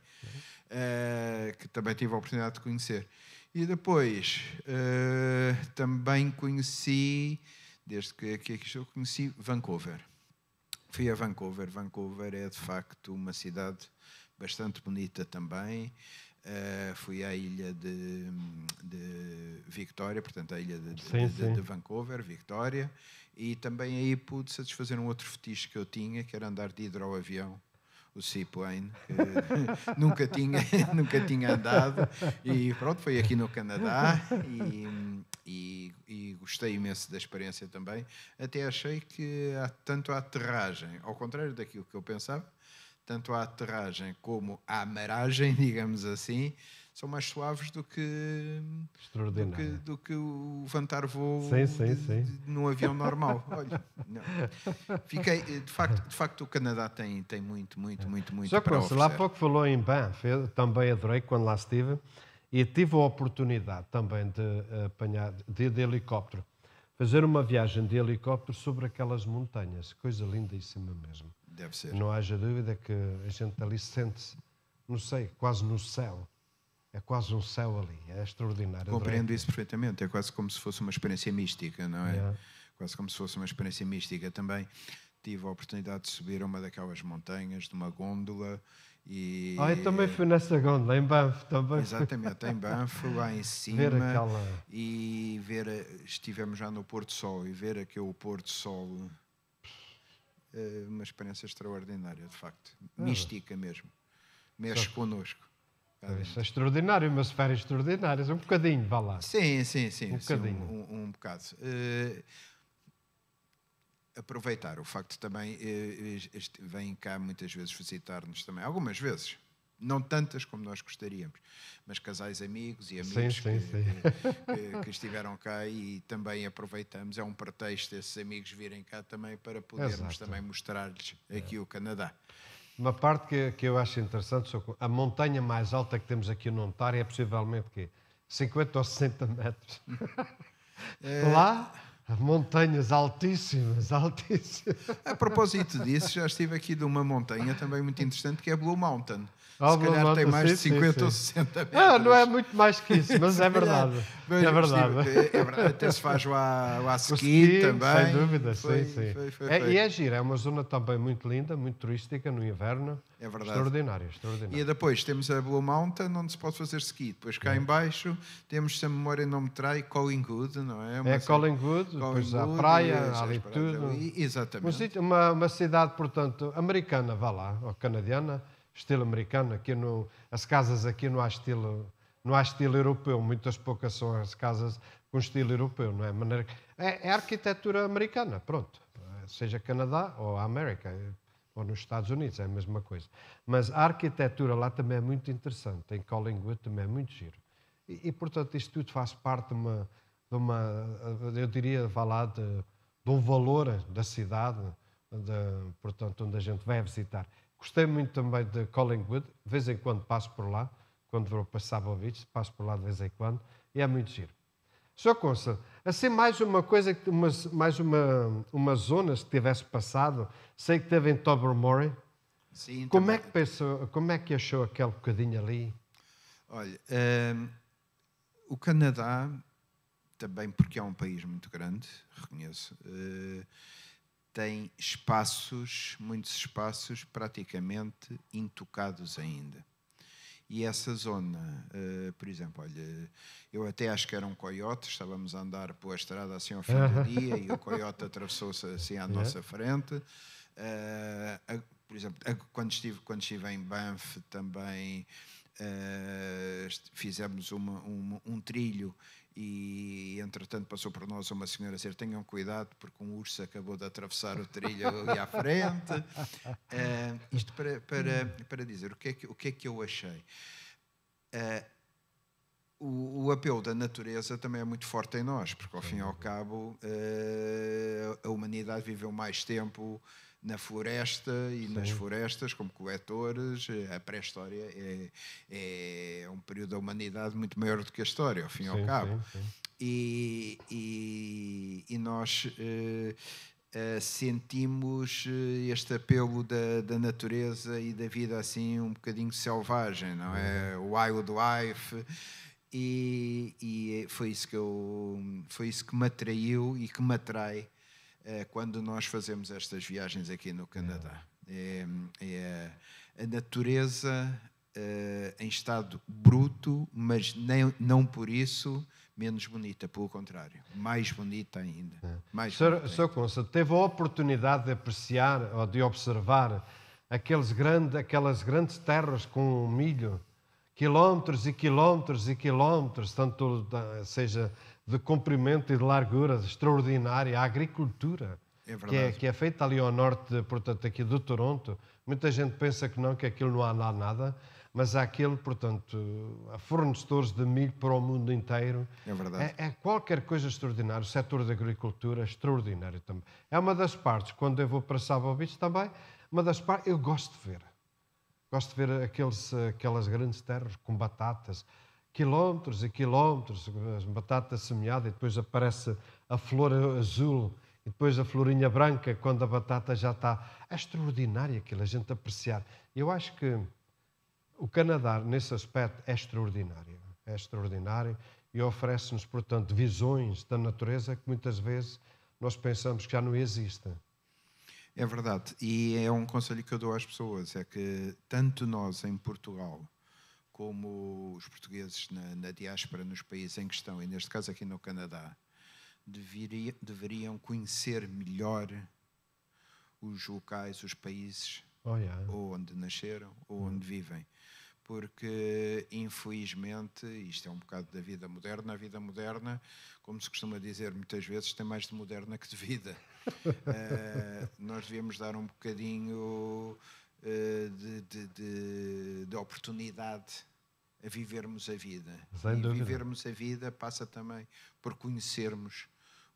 Speaker 2: é. uh, que também tive a oportunidade de conhecer. E depois uh, também conheci, desde que aqui, aqui estou, conheci Vancouver. Fui a Vancouver. Vancouver é de facto uma cidade bastante bonita também. Uh, fui à ilha de, de Victória, portanto, à ilha de, sim, de, sim. de, Vancouver, Victória, e também aí pude satisfazer um outro fetiche que eu tinha, que era andar de hidroavião o seaplane, que (laughs) nunca, tinha, (laughs) nunca tinha andado. E pronto, foi aqui no Canadá e, e, e, gostei imenso da experiência também. Até achei que há tanto a aterragem, ao contrário daquilo que eu pensava, tanto a aterragem como a amaragem, (laughs) digamos assim, são mais suaves do que, do que, do que o levantar voo sim, sim, sim. De, num avião normal. (laughs) Olha, não. Fiquei, eh, de facto, de facto, o Canadá tem, tem muito, muito, é. muito, muito Só para oferecer. Lá pouco
Speaker 1: falou em Banff, eu também adorei quando lá estive, e tive a oportunidade também de eh, apanhar, de, de helicóptero, fazer uma viagem de helicóptero sobre aquelas montanhas, coisa lindíssima mesmo. Deve ser. Não haja dúvida que a gente ali sente-se, não sei, quase no céu. É quase um céu ali, é extraordinário. Compreendo Adorei. isso
Speaker 2: perfeitamente, é quase como se fosse uma experiência mística, não é? Yeah. Quase como se fosse uma experiência mística também. Tive a oportunidade de subir uma daquelas montanhas, de uma gôndola, e... Ah, eu
Speaker 1: também fui nessa gôndola, em Banff também. Exatamente, em Banff, (laughs) lá em cima. Ver aquela...
Speaker 2: E ver, estivemos já no Porto Sol, e ver aquele Porto Sol eh, uma experiência extraordinária, de facto. Ah. Mística mesmo. Mexe só. connosco.
Speaker 1: Isso é extraordinário, mas férias extraordinárias, um bocadinho, vá lá. Sim,
Speaker 2: sim, sim. Um bocadinho. Sim, um, um, um, bocado. Uh, aproveitar o facto também, uh, vem cá muitas vezes visitar-nos também, algumas vezes, não tantas como nós gostaríamos, mas casais amigos e amigos sim, que,
Speaker 1: sim,
Speaker 2: (laughs) Que, que, estiveram cá e também aproveitamos. É um pretexto esses amigos virem cá também para podermos Exato. também mostrar-lhes é. aqui é. o Canadá.
Speaker 1: Uma parte que, que eu acho interessante, a montanha mais alta que temos aqui no Ontário é possivelmente que 50 ou 60 metros. É... (laughs) (laughs) Lá Montanhas altíssimas, (laughs) altíssimas.
Speaker 2: A propósito disso, já estive aqui de uma montanha também muito interessante que é Blue Mountain. Oh, Se Blue calhar Mountain, tem mais sim, de 50 sim, ou 60
Speaker 1: metros. Ah, não é muito mais que isso, mas é verdade. (laughs) é verdade. É, é, é, é verdade. Até se faz o, a, o, a ski, o ski, também. Sem dúvida, foi, sim, sim. Foi, foi, é, e é giro, é uma zona também muito linda, muito turística no inverno. É verdade. Extraordinário, extraordinário. E
Speaker 2: depois temos a Blue Mountain, onde se pode fazer ski. Depois cá é. em baixo temos, se a memória não me trai, Collingwood, não é? Uma é Collingwood, depois há praia, há ali tudo. Exatamente.
Speaker 1: Uma, uma, cidade, portanto, americana, vá lá, ou canadiana, estilo americano. Aqui no, as casas aqui não há estilo... Não há estilo europeu, muitas poucas são as casas com estilo europeu, não é? Maneira, é, é arquitetura americana, pronto. Seja Canadá ou América, ou nos Estados Unidos, é a mesma coisa. Mas a arquitetura lá também é muito interessante, em Collingwood também é muito giro. E, e portanto, isto tudo faz parte de uma, de uma eu diria, vá lá, de, de, um valor da cidade, de, portanto, onde a gente vai visitar. Gostei muito também de Collingwood, de vez em quando passo por lá, quando vou para Sabo Beach, passo por lá de vez em quando, e é muito giro. Só Consul, a assim ser mais uma coisa, uma, mais uma, uma zona que tivesse passado, sei que teve em Tobermory. Sim, como também. é que pensou, como é que achou aquele bocadinho ali? Olha, um, ehm, o Canadá,
Speaker 2: também porque é um país muito grande, reconheço, uh, tem espaços, muitos espaços praticamente intocados ainda e essa zona. Uh, por exemplo, olha, eu até acho que era um coiote, estávamos a andar pela estrada assim ao fim do dia e o coiote atravessou-se assim à nossa frente. Uh, a, por exemplo, a, quando, estive, quando estive em Banff também. Uh, fizemos uma, uma, um trilho e entretanto passou por nós uma senhora a dizer tenham cuidado porque um urso acabou de atravessar o trilho ali à frente uh, (laughs) isto para, para, para dizer o que, é que, o que é que eu achei uh, o, o, apelo da natureza também é muito forte em nós porque ao Sim. fim e ao cabo uh, a humanidade viveu mais tempo na floresta e Sim. nas florestas como coletores. Eh, a pré-história é, é um período da humanidade muito maior do que a história, ao fim e ao cabo. E, e, e, nós eh, eh, sentimos este apelo da, da, natureza e da vida assim um bocadinho selvagem, não é? Uhum. O wildlife. E, e foi isso que eu, foi isso que me atraiu e que me atrai é, quando nós fazemos estas viagens aqui no Canadá. É, é a natureza eh, em estado bruto, mas nem, não por isso menos bonita, pelo contrário, mais bonita ainda. É. Mais Sr.
Speaker 1: Sr. Consa, teve a oportunidade de apreciar ou de observar aqueles grande, aquelas grandes terras com milho, quilómetros e quilómetros e quilómetros, tanto seja de comprimento e de largura extraordinária, a agricultura é que, é, que, é, feita ali ao norte, portanto, aqui do Toronto. Muita gente pensa que não, que aquilo não há lá nada, mas há aquele, portanto, há fornecedores de milho para o mundo inteiro. É verdade. É, é qualquer coisa extraordinária. O setor da agricultura é extraordinário também. É uma das partes, quando eu vou para Sábado Beach também, uma das partes, eu gosto de ver. Gosto de ver aqueles, aquelas grandes terras com batatas, quilómetros e quilómetros, batata semeada e depois aparece a flor azul e depois a florinha branca quando a batata já está. É extraordinário aquilo, a gente apreciar. Eu acho que o Canadá, nesse aspecto, é extraordinário. É extraordinário e oferece-nos, portanto, visões da natureza que muitas vezes nós pensamos que já não existem.
Speaker 2: É verdade. E é um conselho que eu dou às pessoas: é que tanto nós em Portugal como os portugueses na, na diáspora, nos países em questão, e neste caso aqui no Canadá, deveria, deveriam conhecer melhor os locais, os países oh, yeah. ou onde nasceram ou onde vivem. Porque, infelizmente, isto é um bocado da vida moderna. A vida moderna, como se costuma dizer muitas vezes, tem mais de moderna que de vida. uh, (laughs) nós devíamos dar um bocadinho uh, de, de, de, de oportunidade a vivermos a vida. Sem e dúvida. vivermos a vida passa também por conhecermos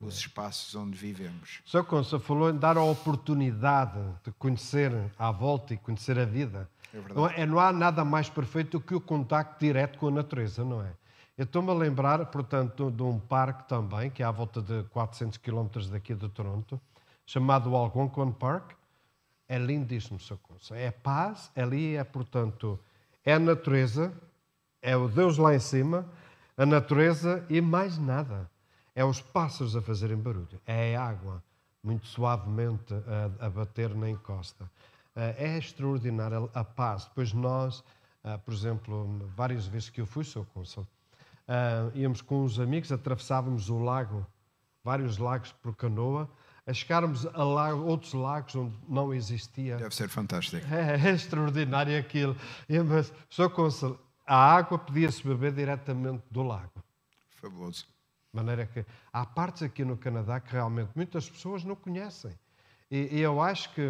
Speaker 2: os é. espaços onde vivemos.
Speaker 1: Sr. Consul falou em dar a oportunidade de conhecer à volta e conhecer a vida. É verdade. Não, é? É, não há nada mais perfeito do que o contacto direto com a natureza, não é? Eu estou-me a lembrar, portanto, de um parque também, que é à volta de 400 quilómetros daqui de Toronto, chamado Algonquin Park. É lindíssimo, Sr. Consul. É paz, ali é, portanto, é a natureza, é o Deus lá em cima, a natureza e mais nada. É os pássaros a fazerem barulho. É a água muito suavemente a, a bater na encosta. Eh, é extraordinária a paz. Pois nós, eh, por exemplo, várias vezes que eu fui, sou Consel, eh, íamos com os amigos, atravessávamos o lago, vários lagos por canoa, a chegarmos a lago, outros lagos onde não existia. Deve
Speaker 2: ser fantástico.
Speaker 1: É, (laughs) é extraordinário aquilo. mas, Sr. Consul, a água podia-se beber diretamente do lago. Fabuloso. De maneira que há partes aqui no Canadá que realmente muitas pessoas não conhecem. E, e eu acho que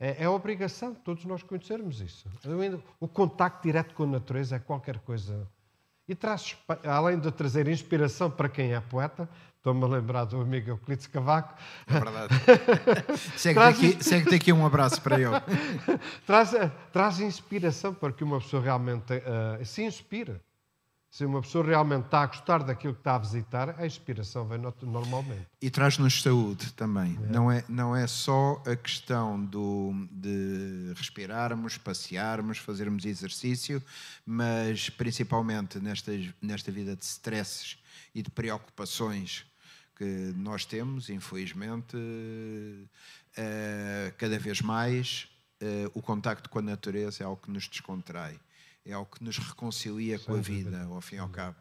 Speaker 1: é, é obrigação de todos nós conhecermos isso. O contacto direto com a natureza é qualquer coisa. E traz, além de trazer inspiração para quem é poeta, Estou-me a lembrar do amigo Euclides Cavaco. É verdade. (laughs) segue, te aqui, um abraço para ele. (laughs) traz, traz inspiração para que uma pessoa realmente uh, se inspire. Se uma pessoa realmente está a gostar daquilo que está a visitar, a inspiração vem normalmente.
Speaker 2: E traz-nos saúde também. É. Não, é, não é só a questão do, de respirarmos, passearmos, fazermos exercício, mas principalmente nestas, nesta vida de stresses e de preocupações que nós temos, infelizmente, eh, cada vez mais eh, o contacto com a natureza é algo que nos descontrai, é algo que nos reconcilia com a vida, ao fim e ao cabo.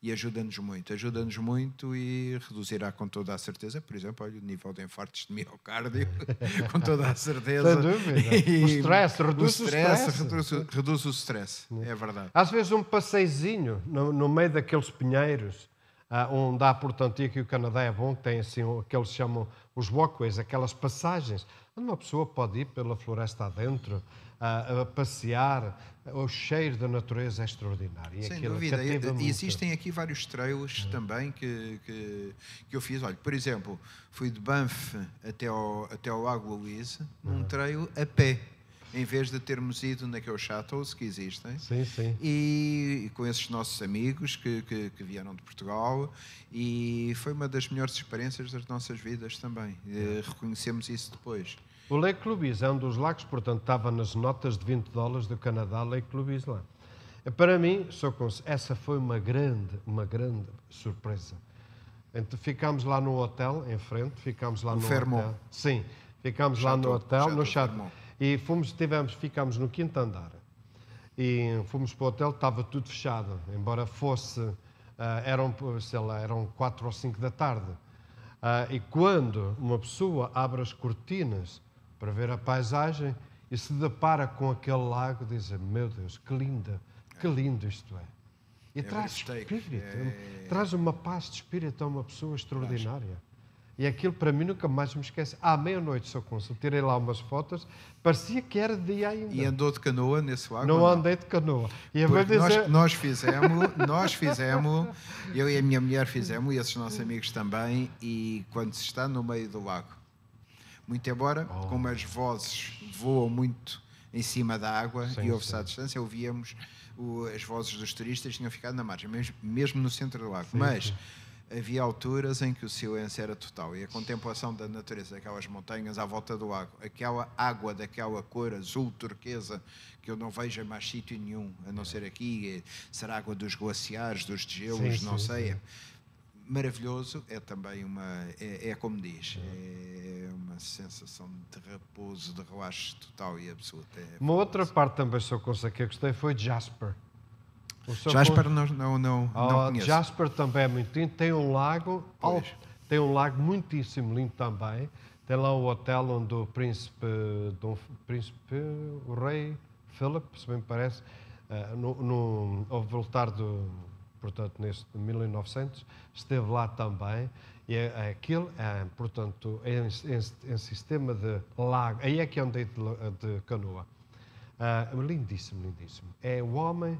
Speaker 2: E ajuda-nos muito, ajuda-nos muito e reduzirá com toda a certeza, por exemplo, olha, o nível de infartos de miocárdio, (laughs) com toda a certeza. Sem dúvida. (laughs) E o stress, reduz o stress. Reduz, reduz o stress, é verdade.
Speaker 1: Às vezes um passeizinho no, no meio daqueles pinheiros, ah, onde há, portanto, e aqui o Canadá é bom, tem assim o que eles chamam os walkways, aquelas passagens, onde uma pessoa pode ir pela floresta adentro, a, ah, a passear, o cheiro da natureza é extraordinário. Sem dúvida, e, existem
Speaker 2: aqui vários trails é. também que, que, que, eu fiz. Olha, por exemplo, fui de Banff até ao, até ao Lago Louise, num é. trail a pé em vez de termos ido naqueles é é chateaus que existem. Sim, sim. E, e com esses nossos amigos que, que, que, vieram de Portugal. E foi uma das melhores experiências das nossas vidas também. É. reconhecemos isso depois.
Speaker 1: O Lake Louise é um dos lagos, portanto, estava nas notas de 20 dólares do Canadá, Lake Louise lá. Para mim, com essa foi uma grande, uma grande surpresa. Então, ficámos lá no hotel, em frente, ficámos lá o no Fermont. hotel. Sim, ficámos lá no hotel, no chato. E fomos, tivemos, ficámos no quinto andar. E fomos para o hotel, estava tudo fechado, embora fosse, uh, eram, sei lá, eram quatro ou cinco da tarde. Uh, e quando uma pessoa abre as cortinas para ver a paisagem e se depara com aquele lago, diz: Meu Deus, que linda, que lindo isto é. E é traz espírito, é... traz uma paz de espírito a uma pessoa extraordinária. E aquilo para mim nunca mais me esquece. À meia-noite, só Cônsul, tirei lá umas fotos, parecia que era dia ainda. E andou de canoa nesse lago? Não, não? andei de canoa. E dizer... nós, nós fizemos, (laughs) nós fizemos,
Speaker 2: eu e a minha mulher fizemos, e esses nossos amigos também, e quando se está no meio do lago, muito embora, oh. como as vozes voam muito em cima da água sim, e ouve-se à distância, ouvíamos o, as vozes dos turistas tinham ficado na margem, mesmo, mesmo no centro do lago. Sim, Mas sim havia alturas em que o silêncio era total e a contemplação da natureza, daquelas montanhas à volta do lago, aquela água daquela cor azul turquesa que eu não vejo em mais sítio nenhum, a não é. ser aqui, eh, será água dos glaciares, dos gelos, sim, não sim, sei. Sim. Maravilhoso, é também uma, é, é como diz, é, é uma sensação de repouso, de relaxo total e absoluto. É uma
Speaker 1: outra parte também, Sr. que eu gostei foi Jasper. Jasper não, não, não, oh, não conheço. Jasper também é muito lindo. Tem um lago, tem um lago muitíssimo lindo também. Tem lá o hotel onde o príncipe, Dom, príncipe o rei Philip, se bem me parece, eh, no, no, ao voltar do, portanto, neste 1900, esteve lá também. E é, é aquilo, é, portanto, é em, sistema de lago. Aí é que andei é é de, de canoa. Uh, lindíssimo, lindíssimo. É o homem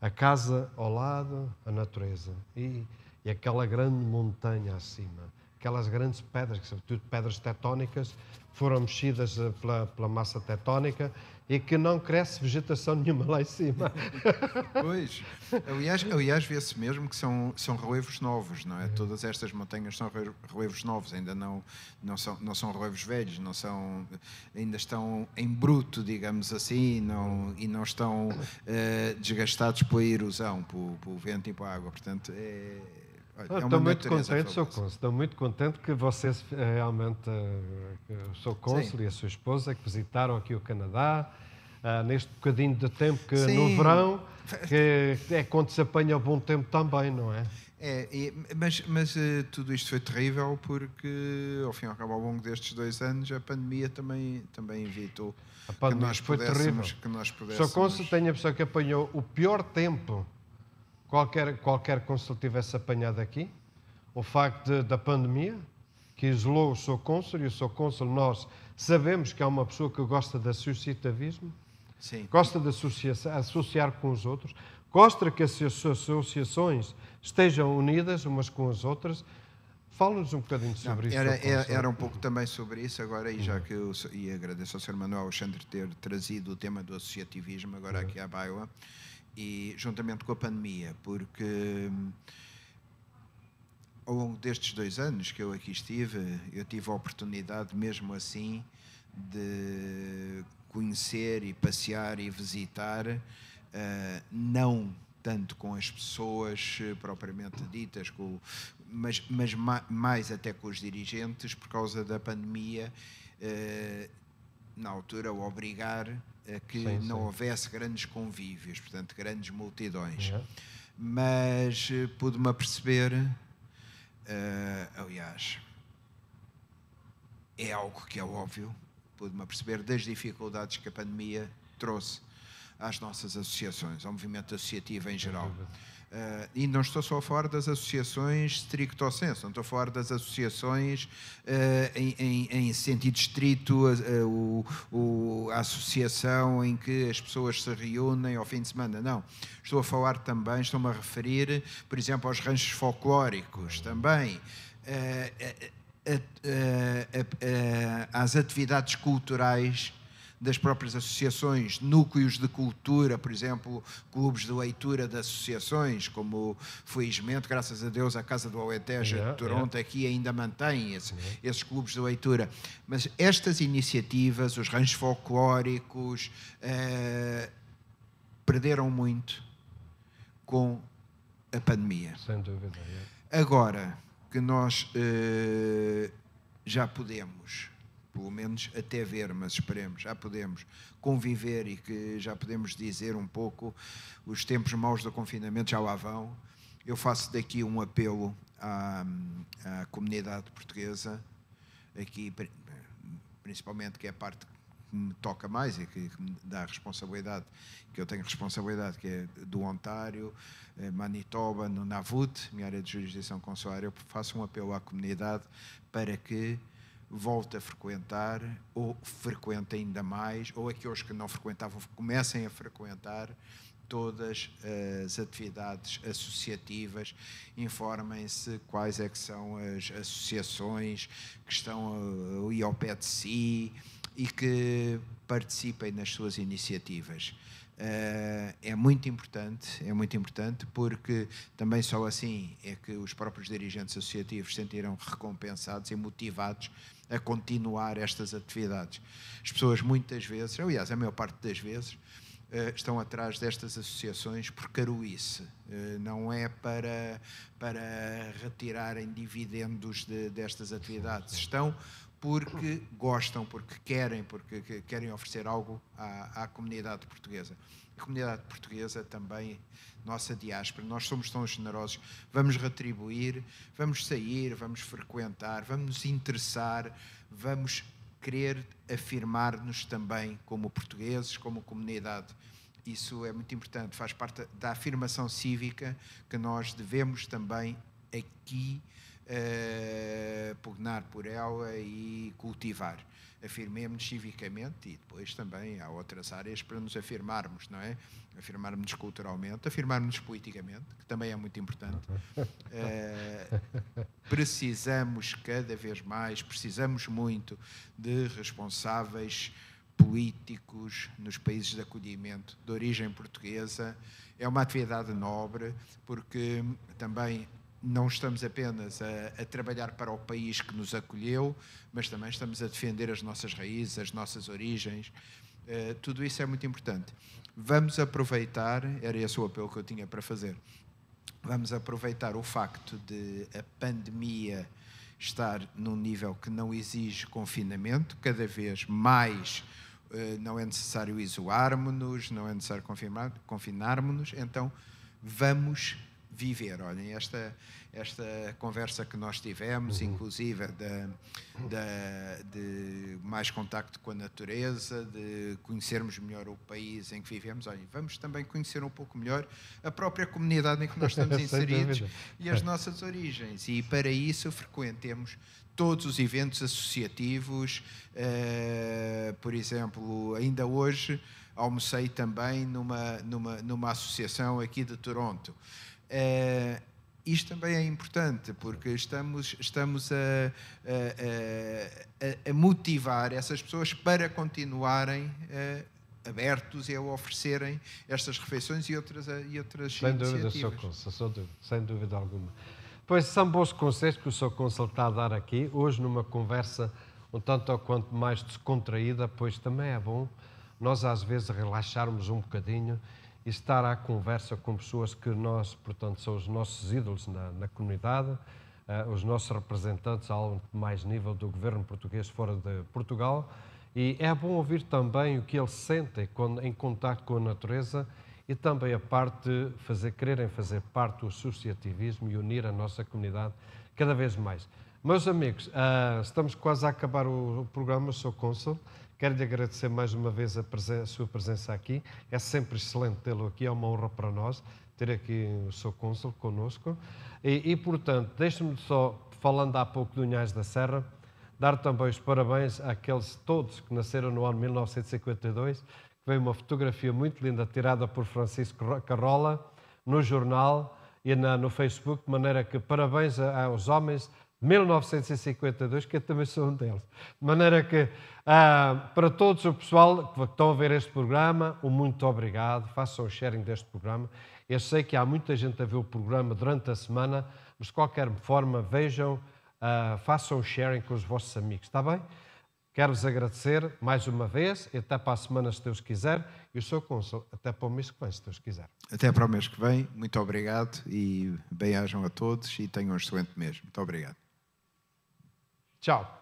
Speaker 1: a casa ao lado, a natureza. E, e aquela grande montanha acima, aquelas grandes pedras, que são tudo pedras tectónicas, foram mexidas eh, pela, pela massa tectónica e que não cresce vegetação nenhuma lá em cima.
Speaker 2: (laughs) pois, aliás, aliás vê-se mesmo que são, são relevos novos, não é? é? Todas estas montanhas são relevos novos, ainda não, não, são, não são relevos velhos, não são, ainda estão em bruto, digamos assim, não, e não estão uh, desgastados pela erosão, pelo, pelo vento e pela água. Portanto, é, é Estou muito contente, Sr.
Speaker 1: Cônsul. Estou muito contente que vocês eh, realmente, o Sr. Cônsul e a sua esposa, que visitaram aqui o Canadá, eh, neste bocadinho de tempo que Sim. no verão, que é quando se apanha bom tempo também, não é?
Speaker 2: É, é mas, mas uh, tudo isto foi terrível porque, ao fim e ao cabo, ao longo destes dois anos, a pandemia também, também evitou a pandemia que nós foi Terrível. Que nós pudéssemos...
Speaker 1: tem a pessoa que apanhou o pior tempo Qualquer, qualquer cônsul tivesse apanhado aqui, o facto de, da pandemia, que isolou o seu cônsul, e o seu cônsul, nós sabemos que é uma pessoa que gosta de associativismo, Sim. gosta de associar associar com os outros, gosta que as suas associações estejam unidas umas com as outras. Fala-nos um bocadinho sobre Não, isso. Era, era, era, um pouco
Speaker 2: também sobre isso, agora, e já uhum. que eu, e agradeço ao Sr. Manuel Alexandre ter trazido o tema do associativismo agora uhum. aqui à baila e juntamente com a pandemia, porque hum, ao longo destes dois anos que eu aqui estive, eu tive a oportunidade, mesmo assim, de conhecer e passear e visitar, uh, não tanto com as pessoas eh, propriamente ditas, com, mas, mas ma, mais até com os dirigentes, por causa da pandemia, uh, na altura, o obrigar eh, que sim, não houvesse grandes convívios, portanto, grandes multidões. Uhum. Mas eh, pude-me aperceber, uh, aliás, é algo que é óbvio, pude-me aperceber das dificuldades que a pandemia trouxe às nossas associações, ao movimento associativo em geral. Uh, e não estou só fora das associações stricto senso, não estou fora das associações uh, em, em, em, sentido estrito, o, o, a associação em que as pessoas se reúnem ao fim de semana, não. Estou a falar também, estou-me a referir, por exemplo, aos ranchos folclóricos também. Eh, às atividades culturais das próprias associações, núcleos de cultura, por exemplo, clubes de leitura de associações, como felizmente, graças a Deus, a Casa do Alentejo yeah, de Toronto yeah. aqui ainda mantém esse, yeah. esses clubes de leitura. Mas estas iniciativas, os ranchos folclóricos, eh, perderam muito com a pandemia. Sem dúvida. Agora que nós eh, já podemos pelo menos até ver, mas esperemos, já podemos conviver e que já podemos dizer um pouco os tempos maus do confinamento já lá vão. Eu faço daqui um apelo à, à comunidade portuguesa, aqui principalmente que é a parte que me toca mais e que, que me dá responsabilidade, que eu tenho responsabilidade, que é do Ontário, eh, Manitoba, no Navut, minha área de jurisdição consular, eu faço um apelo à comunidade para que volte a frequentar, ou frequente ainda mais, ou aqueles que não frequentavam comecem a frequentar todas as atividades associativas, informem-se quais é que são as associações que estão eh, ali ao pé de si e que participem nas suas iniciativas. Uh, é muito importante, é muito importante porque também só assim é que os próprios dirigentes associativos se sentirão recompensados e motivados a continuar estas atividades. As pessoas muitas vezes, aliás, a maior parte das vezes, eh, estão atrás destas associações por caruíce, eh, não é para, para retirarem dividendos de, destas atividades, estão porque gostam, porque querem, porque querem oferecer algo à, à comunidade portuguesa comunidade portuguesa também, nossa diáspora, nós somos tão generosos, vamos retribuir, vamos sair, vamos frequentar, vamos nos interessar, vamos querer afirmar-nos também como portugueses, como comunidade. Isso é muito importante, faz parte da afirmação cívica que nós devemos também aqui eh, pugnar por ela e cultivar afirmemos civicamente e depois também há outras áreas para nos afirmarmos, não é? Afirmarmos culturalmente, afirmarmos politicamente, que também é muito importante. Uh, (laughs) precisamos cada vez mais, precisamos muito de responsáveis políticos nos países de acolhimento de origem portuguesa. É uma atividade nobre, porque também não estamos apenas a, a, trabalhar para o país que nos acolheu, mas também estamos a defender as nossas raízes, as nossas origens. Uh, tudo isso é muito importante. Vamos aproveitar, era esse o apelo que eu tinha para fazer, vamos aproveitar o facto de a pandemia estar num nível que não exige confinamento, cada vez mais uh, não é necessário isolarmos-nos, não é necessário confinarmos-nos, então vamos viver. Olhem, esta, esta conversa que nós tivemos, uhum. inclusive é de mais contacto com a natureza, de conhecermos melhor o país em que vivemos, olhem, vamos também conhecer um pouco melhor a própria comunidade em que nós estamos (laughs) inseridos e as nossas origens. E para isso frequentemos todos os eventos associativos, uh, por exemplo, ainda hoje almocei também numa, numa, numa associação aqui de Toronto. Uh, isto também é importante, porque estamos, estamos a, a, a, a motivar essas pessoas para continuarem é, abertos e a oferecerem estas refeições e outras, e outras sem iniciativas. Dúvida, Socorro,
Speaker 1: sem dúvida alguma. Pois são bons conselhos que o Sr. Consul está a dar aqui, hoje numa conversa um tanto ou quanto mais descontraída, pois também é bom nós às vezes relaxarmos um bocadinho estar à conversa com pessoas que nós, portanto, são os nossos ídolos na, na comunidade, uh, os nossos representantes ao mais nível do governo português fora de Portugal. E é bom ouvir também o que eles sentem quando, em contato com a natureza e também a parte de fazer, quererem fazer parte do associativismo e unir a nossa comunidade cada vez mais. Meus amigos, uh, estamos quase a acabar o, o programa, sou cônsul. Quero lhe agradecer mais uma vez a, a sua presença aqui. É sempre excelente tê-lo aqui, é uma honra para nós ter aqui o seu cônsul conosco. E, e portanto, deixe-me só, falando há pouco do Unhais da Serra, dar também os parabéns àqueles todos que nasceram no ano 1952, que veio uma fotografia muito linda tirada por Francisco Carola no jornal e na, no Facebook, de maneira que parabéns aos homens 1952, que eu também sou um deles. De maneira que, ah, para todos o pessoal que estão a ver este programa, um muito obrigado. Façam o sharing deste programa. Eu sei que há muita gente a ver o programa durante a semana, mas de qualquer forma, vejam, ah, façam o sharing com os vossos amigos, está bem? Quero-vos agradecer mais uma vez e até para a semana, se Deus quiser, e o seu cônsul até para o mês que vem, se Deus quiser.
Speaker 2: Até para o mês que vem, muito obrigado e bem-ajam a todos e tenham um excelente mês. Muito obrigado.
Speaker 1: Tchau.